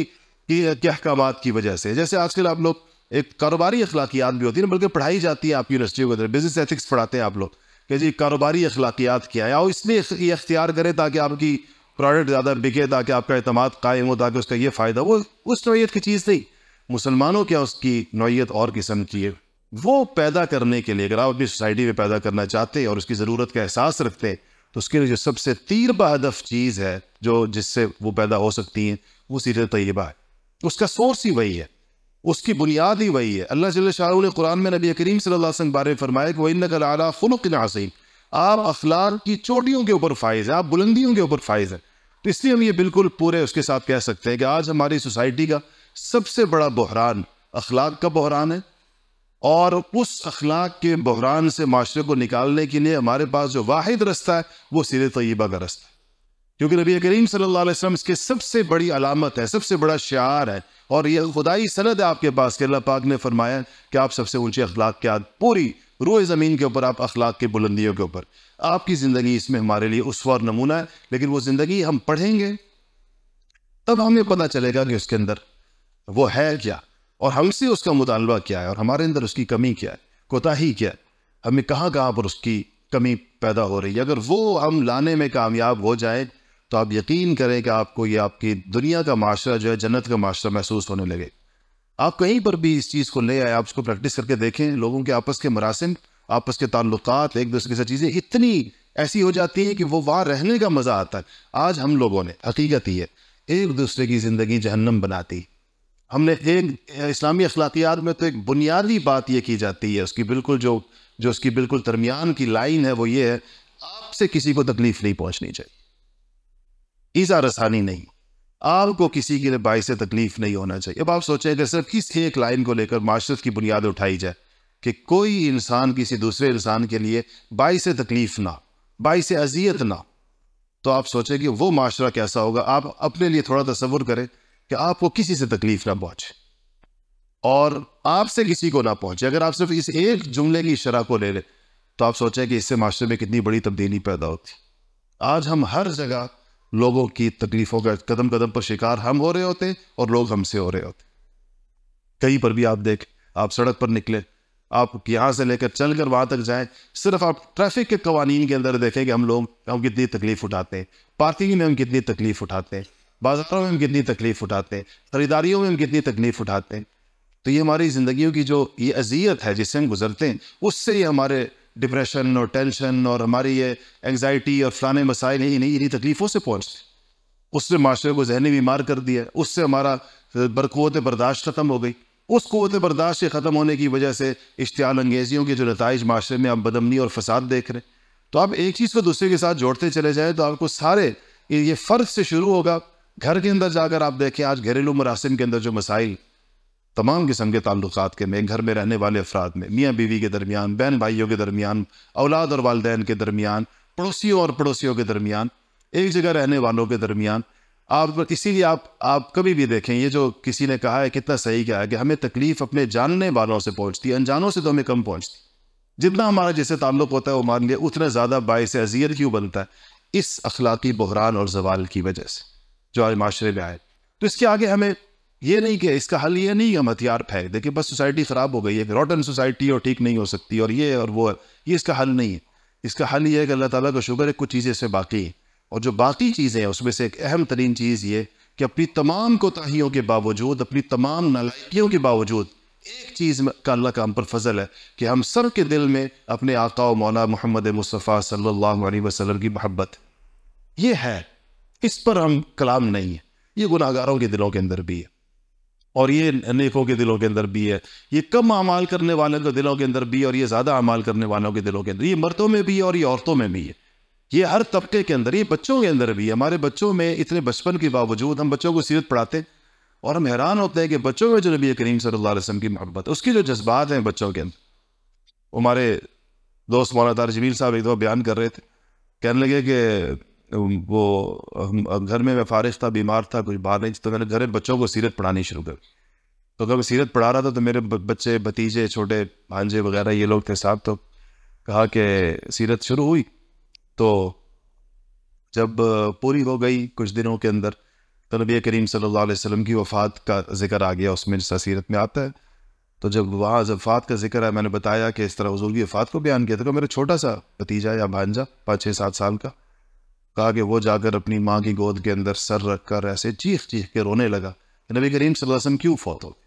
के अहकाम की वजह से जैसे आजकल आप लोग एक कारोबारी अखलाकियात भी होती है बल्कि पढ़ाई जाती है आप यूनिवर्सिटियों के अंदर बिजनेस एथिक्स पढ़ाते हैं आप लोग कि जी कारोबारी अखलाकियात क्या है और इसलिए ये अख्तियार करें ताकि आपकी प्रोडक्ट ज़्यादा बिके ताकि आपका अतमाद कायम हो ताकि उसका ये फ़ायदा वो उस नोयत की चीज़ थी मुसलमानों क्या उसकी नोयत और किस्म की है वो पैदा करने के लिए अगर आप अपनी सोसाइटी में पैदा करना चाहते और उसकी ज़रूरत का एहसास रखते तो उसके लिए जो सबसे तीर बहदफ चीज़ है जो जिससे वो पैदा हो सकती हैं वो सीर तयबा है उसका सोर्स ही वही है उसकी बुनियाद ही वही है अल्लाह शाह ने कुरान में नबी करीम सल्लल्लाहु अलैहि वसल्लम बारे फरमाया कि वही नकल आला फ़ुल्क़ नासिम आप अखलाक की चोटियों के ऊपर फाइज है आप बुलंदियों के ऊपर फाइज है तो इसलिए हम ये बिल्कुल पूरे उसके साथ कह सकते हैं कि आज हमारी सोसाइटी का सबसे बड़ा बहरान अखलाक का बहरान है और उस अखलाक के बहरान से माशरे को निकालने के लिए हमारे पास जो वाद रस्ता है वो सीर तयबा का रास्ता है क्योंकि नबी करीम सल्लल्लाहु अलैहि वसल्लम इसके सबसे बड़ी अलामत है सबसे बड़ा शार है और यह खुदाई सनद है आपके पास कि अल्लाह पाक ने फरमाया कि आप सबसे ऊंचे अखलाक के आद पूरी रोए ज़मीन के ऊपर आप अखलाक की बुलंदियों के ऊपर आपकी ज़िंदगी इसमें हमारे लिए उसवा नमूना है लेकिन वो ज़िंदगी हम पढ़ेंगे तब हमें पता चलेगा कि उसके अंदर वो है क्या और हमसे उसका मुतालबा क्या है और हमारे अंदर उसकी कमी क्या है कोताही क्या है हमें कहाँ कहाँ पर उसकी कमी पैदा हो रही है अगर वो हम लाने में कामयाब हो जाए तो आप यकीन करें कि आपको ये आपकी दुनिया का माशरा जो है जन्नत का माशरा महसूस होने लगे आप कहीं पर भी इस चीज़ को ले आए आप उसको प्रैक्टिस करके देखें लोगों के आपस के मरासम आपस के ताल्लुक एक दूसरे से चीज़ें इतनी ऐसी हो जाती हैं कि वो वहाँ रहने का मज़ा आता है आज हम लोगों ने हकीकत ही है एक दूसरे की ज़िंदगी जहन्नम बनाती हमने एक इस्लामी अखलाकियात में तो एक बुनियादी बात यह की जाती है उसकी बिल्कुल जो जो उसकी बिल्कुल दरमियान की लाइन है वो ये है आपसे किसी को तकलीफ़ नहीं पहुँचनी चाहिए ईज़ा रसानी नहीं आपको किसी के लिए बाइस से तकलीफ नहीं होना चाहिए अब आप सोचें अगर सिर्फ किस एक लाइन को लेकर माशरत की बुनियाद उठाई जाए कि कोई इंसान किसी दूसरे इंसान के लिए बाइस से तकलीफ ना बाइस से अजियत ना तो आप सोचें कि वो माशरा कैसा होगा आप अपने लिए थोड़ा तस्वुर करें कि आपको किसी से तकलीफ ना पहुँचे और आपसे किसी को ना पहुँचे अगर आप सिर्फ इस एक जुमले की शरह को ले लें तो आप सोचें कि इससे माशरे में कितनी बड़ी तब्दीली पैदा होती आज हम हर जगह लोगों की तकलीफों का कदम कदम पर शिकार हम हो रहे होते और लोग हमसे हो रहे होते कहीं पर भी आप देख आप सड़क पर निकले आप यहाँ से लेकर चल कर वहाँ तक जाएं सिर्फ आप ट्रैफिक के कवानीन के अंदर देखें कि हम लोग हम कितनी तकलीफ उठाते हैं पार्किंग में हम कितनी तकलीफ उठाते हैं बाजारों में हम कितनी तकलीफ उठाते हैं खरीदारियों में हम कितनी तकलीफ उठाते हैं तो ये हमारी ज़िंदगी की जो ये अजियत है जिससे हम गुजरते हैं उससे ये हमारे डिप्रेशन और टेंशन और हमारी ये एंगजाइटी और फलाने मसाइल इन्हीं इन्हीं तकलीफ़ों से पहुँचते उसने माशरे को जहनी बीमार कर दिया उससे हमारा बरकवत बर्दाश्त ख़त्म हो गई उस कोत बर्दाश्त के ख़त्म होने की वजह से इश्तियाल अंगेजियों के जो नतज माशरे में आप बदमनी और फसाद देख रहे हैं तो आप एक चीज़ को दूसरे के साथ जोड़ते चले जाएँ तो आपको सारे ये फ़र्ज से शुरू होगा घर के अंदर जाकर आप देखें आज घरेलू मरासम के अंदर जो मसाइल तमाम किस्म के ताल्लुक के में घर में रहने वाले अफराद में मियाँ बीवी के दरमियान बहन भाइयों के दरमियान औलाद और वालदेन के दरमियान पड़ोसियों और पड़ोसियों के दरमियान एक जगह रहने वालों के दरमियान आप इसीलिए आप आप कभी भी देखें ये जो किसी ने कहा है कितना सही क्या है कि हमें तकलीफ़ अपने जानने वालों से पहुंचती है अनजानों से तो हमें कम पहुंचती जितना हमारा जैसे ताल्लुक होता है वो मान लिया उतना ज़्यादा बायस अजियर क्यों बनता है इस अखलाकी बहरान और जवाल की वजह से जो आज माशरे में आए तो इसके आगे हमें ये नहीं कि इसका हल ये नहीं हम हथियार फेंक दे कि बस सोसाइटी ख़राब हो गई है रॉटन सोसाइटी और ठीक नहीं हो सकती और ये और वो ये इसका हल नहीं है इसका हल ये है कि अल्लाह ताला का शुक्र है कुछ चीज़ें इसमें बाकी हैं और जो बाकी चीज़ें हैं उसमें से एक अहम तरीन चीज़ ये कि अपनी तमाम कोताहीियों के बावजूद अपनी तमाम नालायकियों के बावजूद एक चीज़ का अल्लाह का हम पर फजल है कि हम सब के दिल में अपने आका मौला मोहम्मद मुस्तफ़ा सल्लल्लाहु अलैहि वसल्लम की महब्बत ये है इस पर हम कलाम नहीं है ये गुनाहगारों के दिलों के अंदर भी है और ये नेकों के दिलों के अंदर भी है ये कम अमाल करने वालों के दिलों के अंदर भी है और ये ज़्यादा अमाल करने वालों के दिलों के अंदर ये मर्दों में भी है और ये औरतों में भी है ये हर तबके के अंदर ये बच्चों के अंदर भी है हमारे बच्चों में इतने बचपन के बावजूद हम बच्चों को सीरत पढ़ाते और हम हैरान होते हैं कि बच्चों में जो नबी करीम सल्ला वसम की मोहब्बत उसके जो जज्बात हैं बच्चों के अंदर हमारे दोस्त मौलाना तार जमील साहब एक दो बयान कर रहे थे कहने लगे कि वो घर में मैं फारिश था बीमार था कुछ बाहर नहीं तो मैंने घर में बच्चों को सीरत पढ़ानी शुरू कर तो जब सीरत पढ़ा रहा था तो मेरे बच्चे भतीजे छोटे भांजे वगैरह ये लोग थे साहब तो कहा कि सीरत शुरू हुई तो जब पूरी हो गई कुछ दिनों के अंदर तो नबी करीम सल्लल्लाहु अलैहि वसल्लम की वफ़ात का जिक्र आ गया उसमें जिस सीरत में आता है तो जब वहाँ वफ़ात का जिक्र है मैंने बताया कि इस तरह हजूर की वफ़ात को बयान किया था तो मेरा छोटा सा भतीजा या भांजा पाँच छः सात साल का कहा कि वो जाकर अपनी माँ की गोद के अंदर सर रख कर ऐसे चीख चीख के रोने लगा कि नबी करीम वसम क्यों फौत हो गए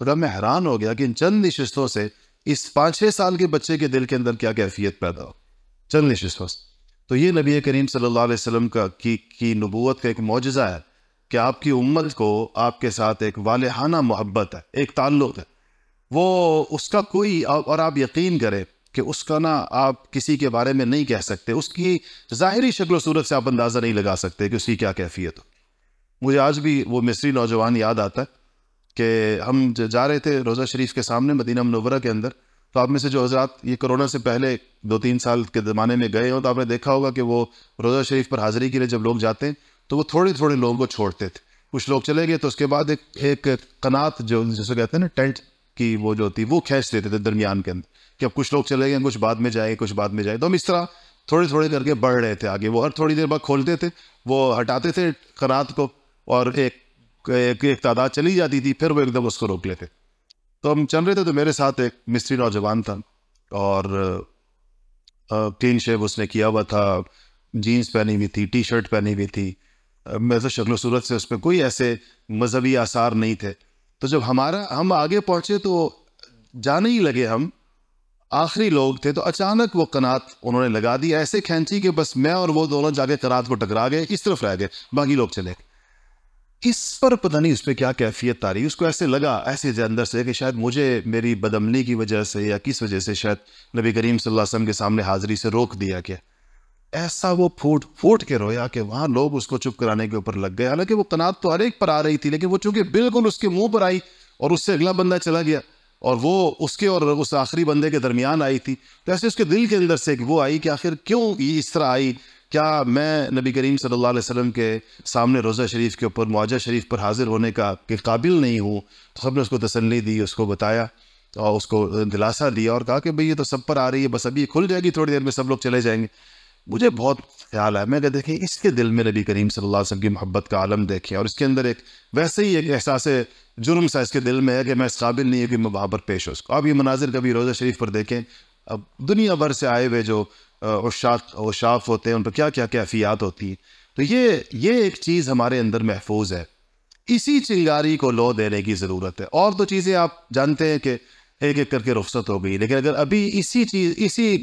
तो कहा मैं हैरान हो गया कि इन चंद नशस्तों से इस पाँच छः साल के बच्चे के दिल के अंदर क्या कैफियत पैदा हो चंद नशस्तों से तो ये नबी करीम सल्ला वसम का की, की नबूत का एक मुजज़ा है कि आपकी उम्र को आपके साथ एक वालहाना मोहब्बत है एक ताल्लुक़ है वो उसका कोई और आप यकीन करें कि उसका ना आप किसी के बारे में नहीं कह सकते उसकी ज़ाहरी शक्ल सूरत से आप अंदाज़ा नहीं लगा सकते कि उसकी क्या कैफियत हो मुझे आज भी वो मिस्री नौजवान याद आता है कि हम जा रहे थे रोज़ा शरीफ के सामने मदीना मनवरा के अंदर तो आप में से जो हजरात ये कोरोना से पहले दो तीन साल के ज़माने में गए हों तो आपने देखा होगा कि वो रोज़ा शरीफ पर हाज़िरी के लिए जब लोग जाते हैं तो वो थोड़े थोड़े लोगों को छोड़ते थे कुछ लोग चले गए तो उसके बाद एक एक कनात जो जैसे कहते हैं ना टेंट की वो जो होती वो खींच देते थे दरमियान के अंदर कि अब कुछ लोग चले गए कुछ बाद में जाएंगे कुछ बाद में जाए तो हम इस तरह थोड़े थोड़े करके बढ़ रहे थे आगे वो हर थोड़ी देर बाद खोलते थे वो हटाते थे करात को और एक एक, एक तादाद चली जाती थी फिर वो एकदम उसको रोक लेते तो हम चल रहे थे तो मेरे साथ एक मिस्त्री नौजवान था और क्लीन शेव उसने किया हुआ था जीन्स पहनी हुई थी टी शर्ट पहनी हुई थी मैं तो शक्ल सूरत से उसमें कोई ऐसे मजहबी आसार नहीं थे तो जब हमारा हम आगे पहुंचे तो जाने ही लगे हम आखिरी लोग थे तो अचानक वो कनात उन्होंने लगा दी ऐसे खेची कि बस मैं और वो दोनों जाके कनात को टकरा गए इस तरफ रह गए बाकी लोग चले इस पर पता नहीं उसमें क्या कैफियत आ रही उसको ऐसे लगा ऐसे अंदर से कि शायद मुझे मेरी बदमनी की वजह से या किस वजह से शायद नबी करीम सल्लम के सामने हाजिरी से रोक दिया क्या ऐसा वो फूट फूट के रोया कि वहाँ लोग उसको चुप कराने के ऊपर लग गए हालांकि वो कनात तो हर एक पर आ रही थी लेकिन वो चूंकि बिल्कुल उसके मुंह पर आई और उससे अगला बंदा चला गया और वो उसके और उस आखिरी बंदे के दरमियान आई थी तो ऐसे उसके दिल के अंदर से वो आई कि आखिर क्यों ये इस तरह आई क्या मैं नबी करीम सल्लल्लाहु अलैहि वसल्लम के सामने रोज़ा शरीफ के ऊपर मुआजा शरीफ पर हाज़िर होने का के काबिल नहीं हूँ तो सबने उसको तसल्ली दी उसको बताया और उसको दिलासा दिया और कहा कि भाई ये तो सब पर आ रही है बस अभी खुल जाएगी थोड़ी देर में सब लोग चले जाएंगे मुझे बहुत ख्याल आया मैं देखे देखें इसके दिल में नबी करीम सल्लल्लाहु अलैहि वसल्लम की मोहब्बत का आलम देखें और इसके अंदर एक वैसे ही एक एहसास जुर्म सा इसके दिल में है कि मैं इस काबिल नहीं हूँ कि मैं वहाँ पर पेश हो उसको अब ये मनाजिर कभी रोज़ा शरीफ पर देखें अब दुनिया भर से आए हुए जो उशाक उशाफ होते हैं उन पर क्या क्या कैफियात होती हैं तो ये ये एक चीज़ हमारे अंदर महफूज है इसी चिंगारी को लो देने की ज़रूरत है और तो चीज़ें आप जानते हैं कि एक एक करके रुख्सत हो गई लेकिन अगर अभी इसी चीज़ इसी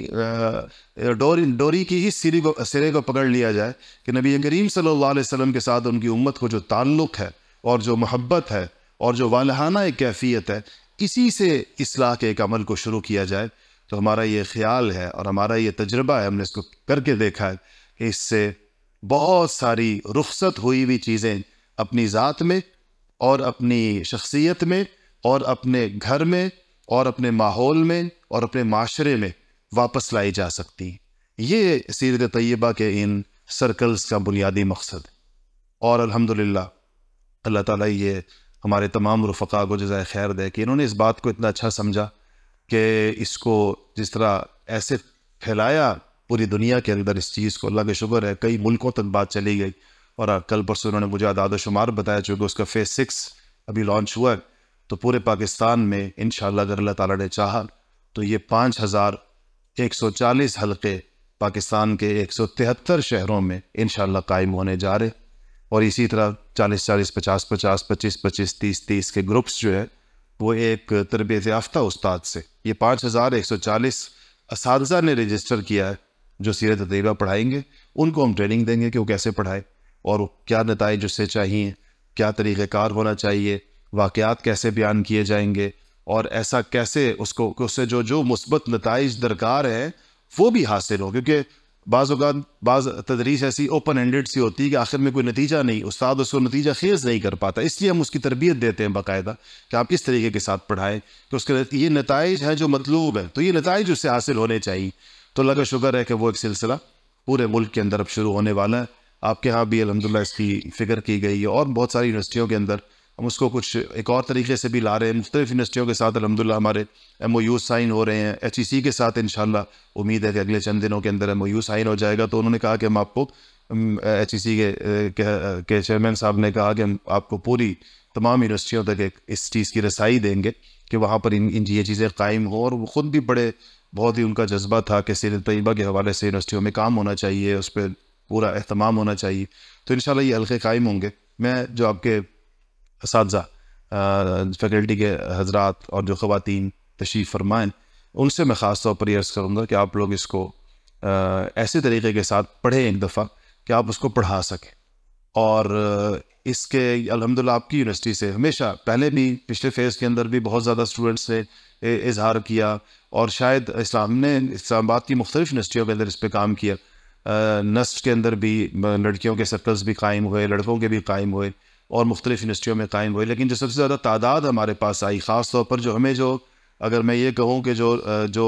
डोरी डोरी की इस सिरे को सिरे को पकड़ लिया जाए कि नबी करीम सल्लल्लाहु अलैहि वसल्लम के साथ उनकी उम्मत को जो ताल्लुक़ है और जो मोहब्बत है और जो वालहाना एक कैफियत है इसी से इसलाह के एक अमल को शुरू किया जाए तो हमारा ये ख्याल है और हमारा ये तजर्बा है हमने इसको करके देखा है कि इससे बहुत सारी रुख्सत हुई हुई चीज़ें अपनी ज़ात में और अपनी शख्सियत में और अपने घर में और अपने माहौल में और अपने माशरे में वापस लाई जा सकती ये सीरत तय्यबा के इन सर्कल्स का बुनियादी मकसद और अल्हम्दुलिल्लाह अल्लाह ताला ये हमारे तमाम रफ़ा को जजाय खैर दे कि इन्होंने इस बात को इतना अच्छा समझा कि इसको जिस तरह ऐसे फैलाया पूरी दुनिया के अंदर इस चीज़ को अल्लाह के शुक्र है कई मुल्कों तक बात चली गई और कल परसों उन्होंने मुझे आदाद शुमार बताया चूँकि उसका फ़ेज़ सिक्स अभी लॉन्च हुआ है तो पूरे पाकिस्तान में इन अगर अल्लाह ताला ने चाहा तो ये पाँच हज़ार एक सौ चालीस हल्के पाकिस्तान के एक सौ तिहत्तर शहरों में इन कायम होने जा रहे और इसी तरह चालीस चालीस पचास पचास पच्चीस पच्चीस तीस तीस के ग्रुप्स जो है वो एक तरबियत याफ्ता उस्ताद से ये पाँच हज़ार एक सौ चालीस इस ने रजिस्टर किया है जो सीरत तदीबा पढ़ाएंगे उनको हम ट्रेनिंग देंगे कि वो कैसे पढ़ाएँ और क्या नतज उससे चाहिए क्या तरीक़ार होना चाहिए वाक़ात कैसे बयान किए जाएंगे और ऐसा कैसे उसको उससे जो जो मुस्बत नतज दरकार हैं वो भी हासिल हो क्योंकि बाज़ात बाज़ तदरीस ऐसी ओपन एंडेड सी होती है कि आखिर में कोई नतीजा नहीं उस्ताद उसको नतीजा खेज नहीं कर पाता इसलिए हम उसकी तरबियत देते हैं बाकायदा कि आप किस तरीके के साथ पढ़ाएँ कि उसके ये नतज हैं जो मतलूब हैं तो ये नतज उससे हासिल होने चाहिए तो अल्लाह का शुक्र है कि वो एक सिलसिला पूरे मुल्क के अंदर अब शुरू होने वाला है आपके यहाँ भी अलहमदिल्ला इसकी फ़िक्र की गई है और बहुत सारी यूनिवर्सिटियों के अंदर हम उसको कुछ एक और तरीके से भी ला रहे हैं मुख्तलिफ यूनिवर्सिटियों के साथ अलहमदिल्ला हमारे एम ओ यू साइन हो रहे हैं एच ई सी के साथ इन उम्मीद है कि अगले चंद दिनों के अंदर एम ओ यू साइन हो जाएगा तो उन्होंने कहा कि हम आपको एच ई सी के के चेयरमैन साहब ने कहा कि हम आपको पूरी तमाम यूनिवर्सिटियों तक एक इस चीज़ की रसाई देंगे कि वहाँ पर इन इन ये चीज़ें कायम हों और वो ख़ुद भी बड़े बहुत ही उनका जज्बा था कि सीर तयबा के हवाले से यूनिवर्सिटियों में काम होना चाहिए उस पर पूरा अहतमाम होना चाहिए तो इन ये हल्के कायम होंगे मैं जो आपके इस फैकल्टी के हजरात और जो खुवान तशरीफ़ फरमाएँ उनसे मैं ख़ास तौर पर यह अर्ज़ करूँगा कि आप लोग इसको ऐसे तरीके के साथ पढ़ें एक दफ़ा कि आप उसको पढ़ा सकें और इसके अलहमदिल्ला आपकी यूनिवर्सिटी से हमेशा पहले भी पिछले फेज़ के अंदर भी बहुत ज़्यादा स्टूडेंट्स ने इजहार किया और शायद इस्लाम ने इस्लामाबाद की मुख्तलिफ यूनिवर्सिटियों के अंदर इस पर काम किया नस्ट के अंदर भी लड़कियों के सर्कल्स भी कायम हुए लड़कों के भी कायम हुए और मुख्तलिफ यूनिवर्सिटियों में कायम हुई लेकिन जो सबसे ज़्यादा तादाद हमारे पास आई ख़ास तौर पर जो हमें जो अगर मैं ये कहूँ कि जो जो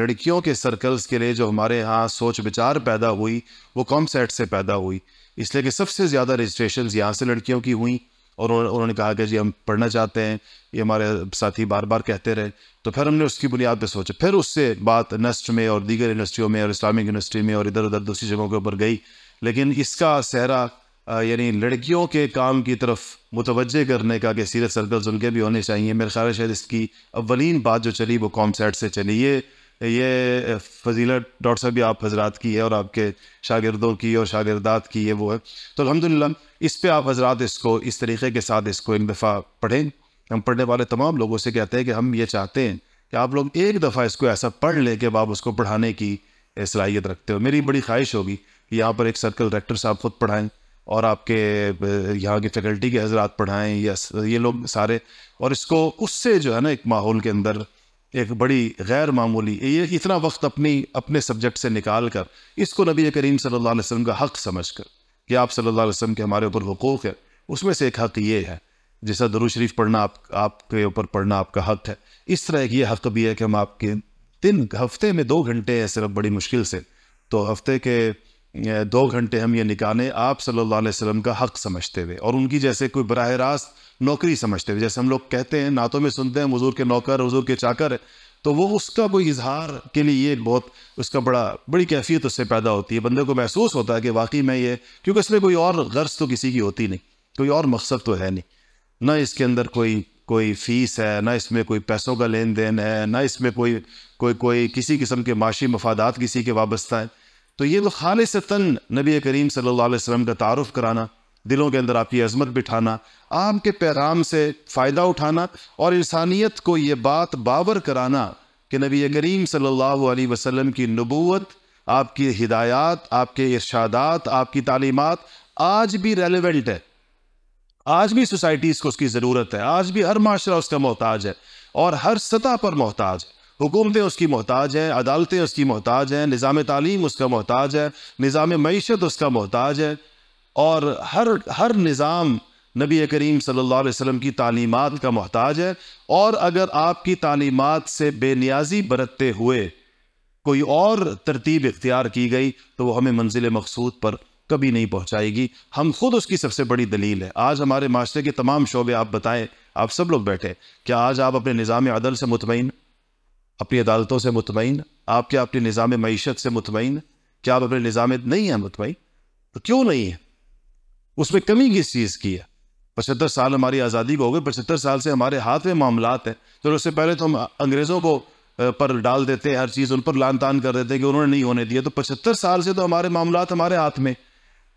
लड़कियों के सर्कल्स के लिए जो हमारे यहाँ सोच विचार पैदा हुई वो कॉम सेट से पैदा हुई इसलिए कि सबसे ज़्यादा रजिस्ट्रेशन यहाँ से लड़कियों की हुई और उन्होंने कहा कि जी हम पढ़ना चाहते हैं ये हमारे साथी बार बार कहते रहे तो फिर हमने उसकी बुनियाद पर सोचा फिर उससे बात नस्ट में और दीगर यूनिवर्सिटियों में और इस्लामिक यूनिवर्सिटी में और इधर उधर दूसरी जगहों के ऊपर गई लेकिन इसका सहरा यानी लड़कियों के काम की तरफ मुतवजह करने का कि सीरत सर्कल्स उनके भी होने चाहिए मेरे ख्याल शायद इसकी अवलिन बात जो चली वो कॉम सेट से चली ये ये फजीला डॉक्टर साहब भी आप हजरात की है और आपके शागिदों की और शागिदात की ये वो है तो अलहमदिल्ला इस पर आप हजरात इसको इस तरीके के साथ इसको एक दफ़ा पढ़ें हम पढ़ने वाले तमाम लोगों से कहते हैं कि हम ये चाहते हैं कि आप लोग एक दफ़ा इसको ऐसा पढ़ लें कि आप उसको पढ़ाने की सलाहियत रखते हो मेरी बड़ी ख्वाहिश होगी कि यहाँ पर एक सर्कल डायरेक्टर साहब खुद पढ़ाएँ और आपके यहाँ की फैकल्टी के हजरात पढ़ाएँ या ये लोग सारे और इसको उससे जो है ना एक माहौल के अंदर एक बड़ी गैर मामूली ये इतना वक्त अपनी अपने सब्जेक्ट से निकाल कर इसको नबी करीम सल्लल्लाहु अलैहि वसल्लम का हक समझ कर कि आप सल्ला वसम के हमारे ऊपर हकूक़ है उसमें से एक हक ये है जैसा दरू शरीफ पढ़ना आप आपके ऊपर पढ़ना आपका हक है इस तरह एक ये हक भी है कि हम आपके दिन हफ्ते में दो घंटे हैं सिर्फ बड़ी मुश्किल से तो हफ्ते के दो घंटे हम ये निकालें आप सल्लल्लाहु अलैहि वसल्लम का हक समझते हुए और उनकी जैसे कोई बरह रास्त नौकरी समझते हुए जैसे हम लोग कहते हैं नातों में सुनते हैं हजूर के नौकर हजूर के चाकर तो वो उसका कोई इजहार के लिए ये बहुत उसका बड़ा बड़ी कैफियत उससे पैदा होती है बंदे को महसूस होता है कि वाकई में ये क्योंकि इसमें कोई और गर्ज तो किसी की होती नहीं कोई और मकसद तो है नहीं ना इसके अंदर कोई कोई फीस है ना इसमें कोई पैसों का लेन देन है ना इसमें कोई कोई कोई किसी किस्म के माशी मफादात किसी के वाबस्ता है तो ये तो खाल से तन नबी करीम सल्लल्लाहु अलैहि का तारफ़ कराना दिलों के अंदर आपकी अजमत बिठाना आम के पैराम से फ़ायदा उठाना और इंसानियत को ये बात बावर कराना कि नबी करीम सल्ला वसम की नबूत आपकी हिदायत आपके इर्शादात आपकी तालीमत आज भी रेलिवेंट है आज भी सोसाइटीज़ को उसकी ज़रूरत है आज भी हर माशरा उसका मोहताज है और हर सतह पर मोहताज है हुकूमतें उसकी मोहताज हैं अदालतें उसकी मोहताज हैं निज़ाम तालीम उसका मोहताज है निज़ाम मीशत उसका मोहताज है और हर हर निज़ाम नबी करीम सल्लल्लाहु अलैहि वसल्लम की तालीमत का मोहताज है और अगर आपकी तालीमत से बेनियाजी बरतते हुए कोई और तरतीब इख्तियार की गई तो वह हमें मंजिल मकसूद पर कभी नहीं पहुंचाएगी हम खुद उसकी सबसे बड़ी दलील है आज हमारे माशरे के तमाम शोबे आप बताएं आप सब लोग बैठे क्या आज आप अपने निज़ाम अदल से मुतमिन अपनी अदालतों से मुतमिन आप क्या अपने निज़ाम मीशत से मुतमिन क्या आप अपने निज़ाम नहीं हैं मुतमिन तो क्यों नहीं है उसमें कमी किस चीज़ की है पचहत्तर साल हमारी आज़ादी को हो गए पचहत्तर साल से हमारे हाथ में मामला हैं चलो तो उससे पहले तो हम अंग्रेज़ों को पर डाल देते हैं हर चीज़ उन पर लान तान कर देते हैं कि उन्होंने नहीं होने दिया तो पचहत्तर साल से तो हमारे मामला हमारे हाथ में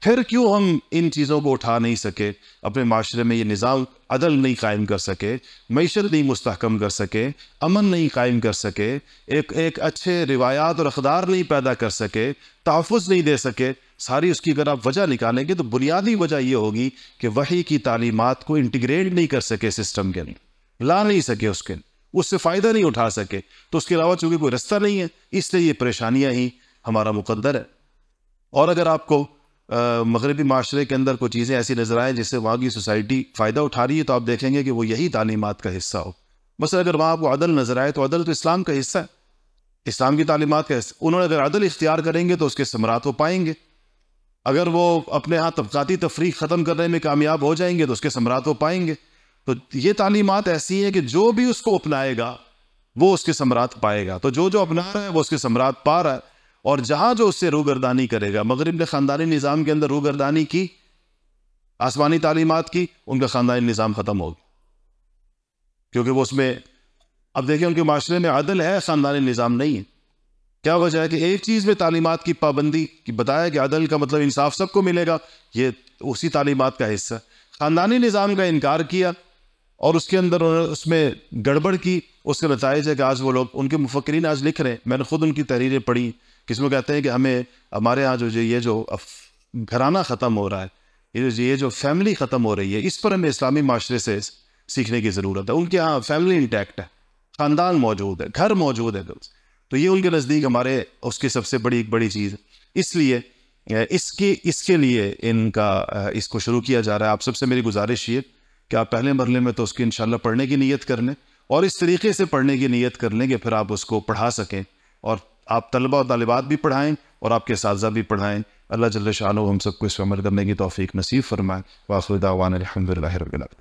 फिर क्यों हम इन चीज़ों को उठा नहीं सके अपने माशरे में ये निज़ाम अदल नहीं कायम कर सके मीशत नहीं मुस्तकम कर सके अमन नहीं कायम कर सके एक एक अच्छे रिवायात और अकदार नहीं पैदा कर सके तहफ़ नहीं दे सके सारी उसकी अगर आप वजह निकालेंगे तो बुनियादी वजह यह होगी कि वही की तालीमत को इंटीग्रेट नहीं कर सके सिस्टम के अंदर ला नहीं सके उसके उससे फ़ायदा नहीं उठा सके तो उसके अलावा चूँकि कोई रास्ता नहीं है इसलिए ये परेशानियाँ ही हमारा मुकदर है और अगर आपको मगरबी माशरे के अंदर कुछ चीज़ें ऐसी नज़र आएँ जिससे वहाँ की सोसाइटी फ़ायदा उठा रही है तो आप देखेंगे कि वो यही तालीमत का हिस्सा हो बस अगर वहाँ आपको अदल नज़र आए तो अदल तो इस्लाम का हिस्सा है इस्लाम की तालीमत का हिस्सा उन्होंने अगर अदल इख्तियार करेंगे तो उसके समरात वो पाएंगे अगर वो अपने यहाँ तबकती तफरी ख़त्म करने में कामयाब हो जाएंगे तो उसके समरात वो पाएंगे तो ये तालीमत ऐसी हैं कि जो भी उसको अपनाएगा वो उसके समरात पाएगा तो जो जो अपना रहा है वो उसके समरात पा रहा है और जहां जो उससे रोगरदानी करेगा मगरब ने ख़ानदानी निज़ाम के अंदर रोगरदानी की आसमानी तालीमत की उनका ख़ानदानी निज़ाम ख़त्म हो गया क्योंकि वो उसमें अब देखिए उनके माशरे में अदल है ख़ानदानी निज़ाम नहीं है क्या वजह है कि एक चीज़ में तालीमत की पाबंदी की बताया कि अदल का मतलब इंसाफ सबको मिलेगा ये उसी तालीमत का हिस्सा ख़ानदानी निज़ाम का इनकार किया और उसके अंदर उन्होंने उसमें गड़बड़ की उसके नतज है कि आज वो लोग उनके मुफकरीन आज लिख रहे हैं मैंने ख़ुद उनकी तहरीरें पढ़ी किस्म कहते हैं कि हमें हमारे यहाँ जो ये जो घराना ख़त्म हो रहा है ये जो ये जो फैमिली ख़त्म हो रही है इस पर हमें इस्लामी माशरे से सीखने की ज़रूरत है उनके यहाँ फैमिली इंटैक्ट है ख़ानदान मौजूद है घर मौजूद है तो ये उनके नज़दीक हमारे उसकी सबसे बड़ी एक बड़ी चीज़ है इसलिए इसके इसके लिए इनका इसको शुरू किया जा रहा है आप सबसे मेरी गुजारिश ये कि आप पहले मरले में तो उसकी इन पढ़ने की नीयत कर लें और इस तरीके से पढ़ने की नीयत कर लें कि फिर आप उसको पढ़ा सकें और आप तलबा और तलबात भी पढ़ाएं और आपके साजा भी पढ़ाएँ अल्लाह जल्ल शाह हम सबको इस पर अमल करने की तोफ़ी नसीब फरमाएँ वाखुदावान अलहमदिल्ला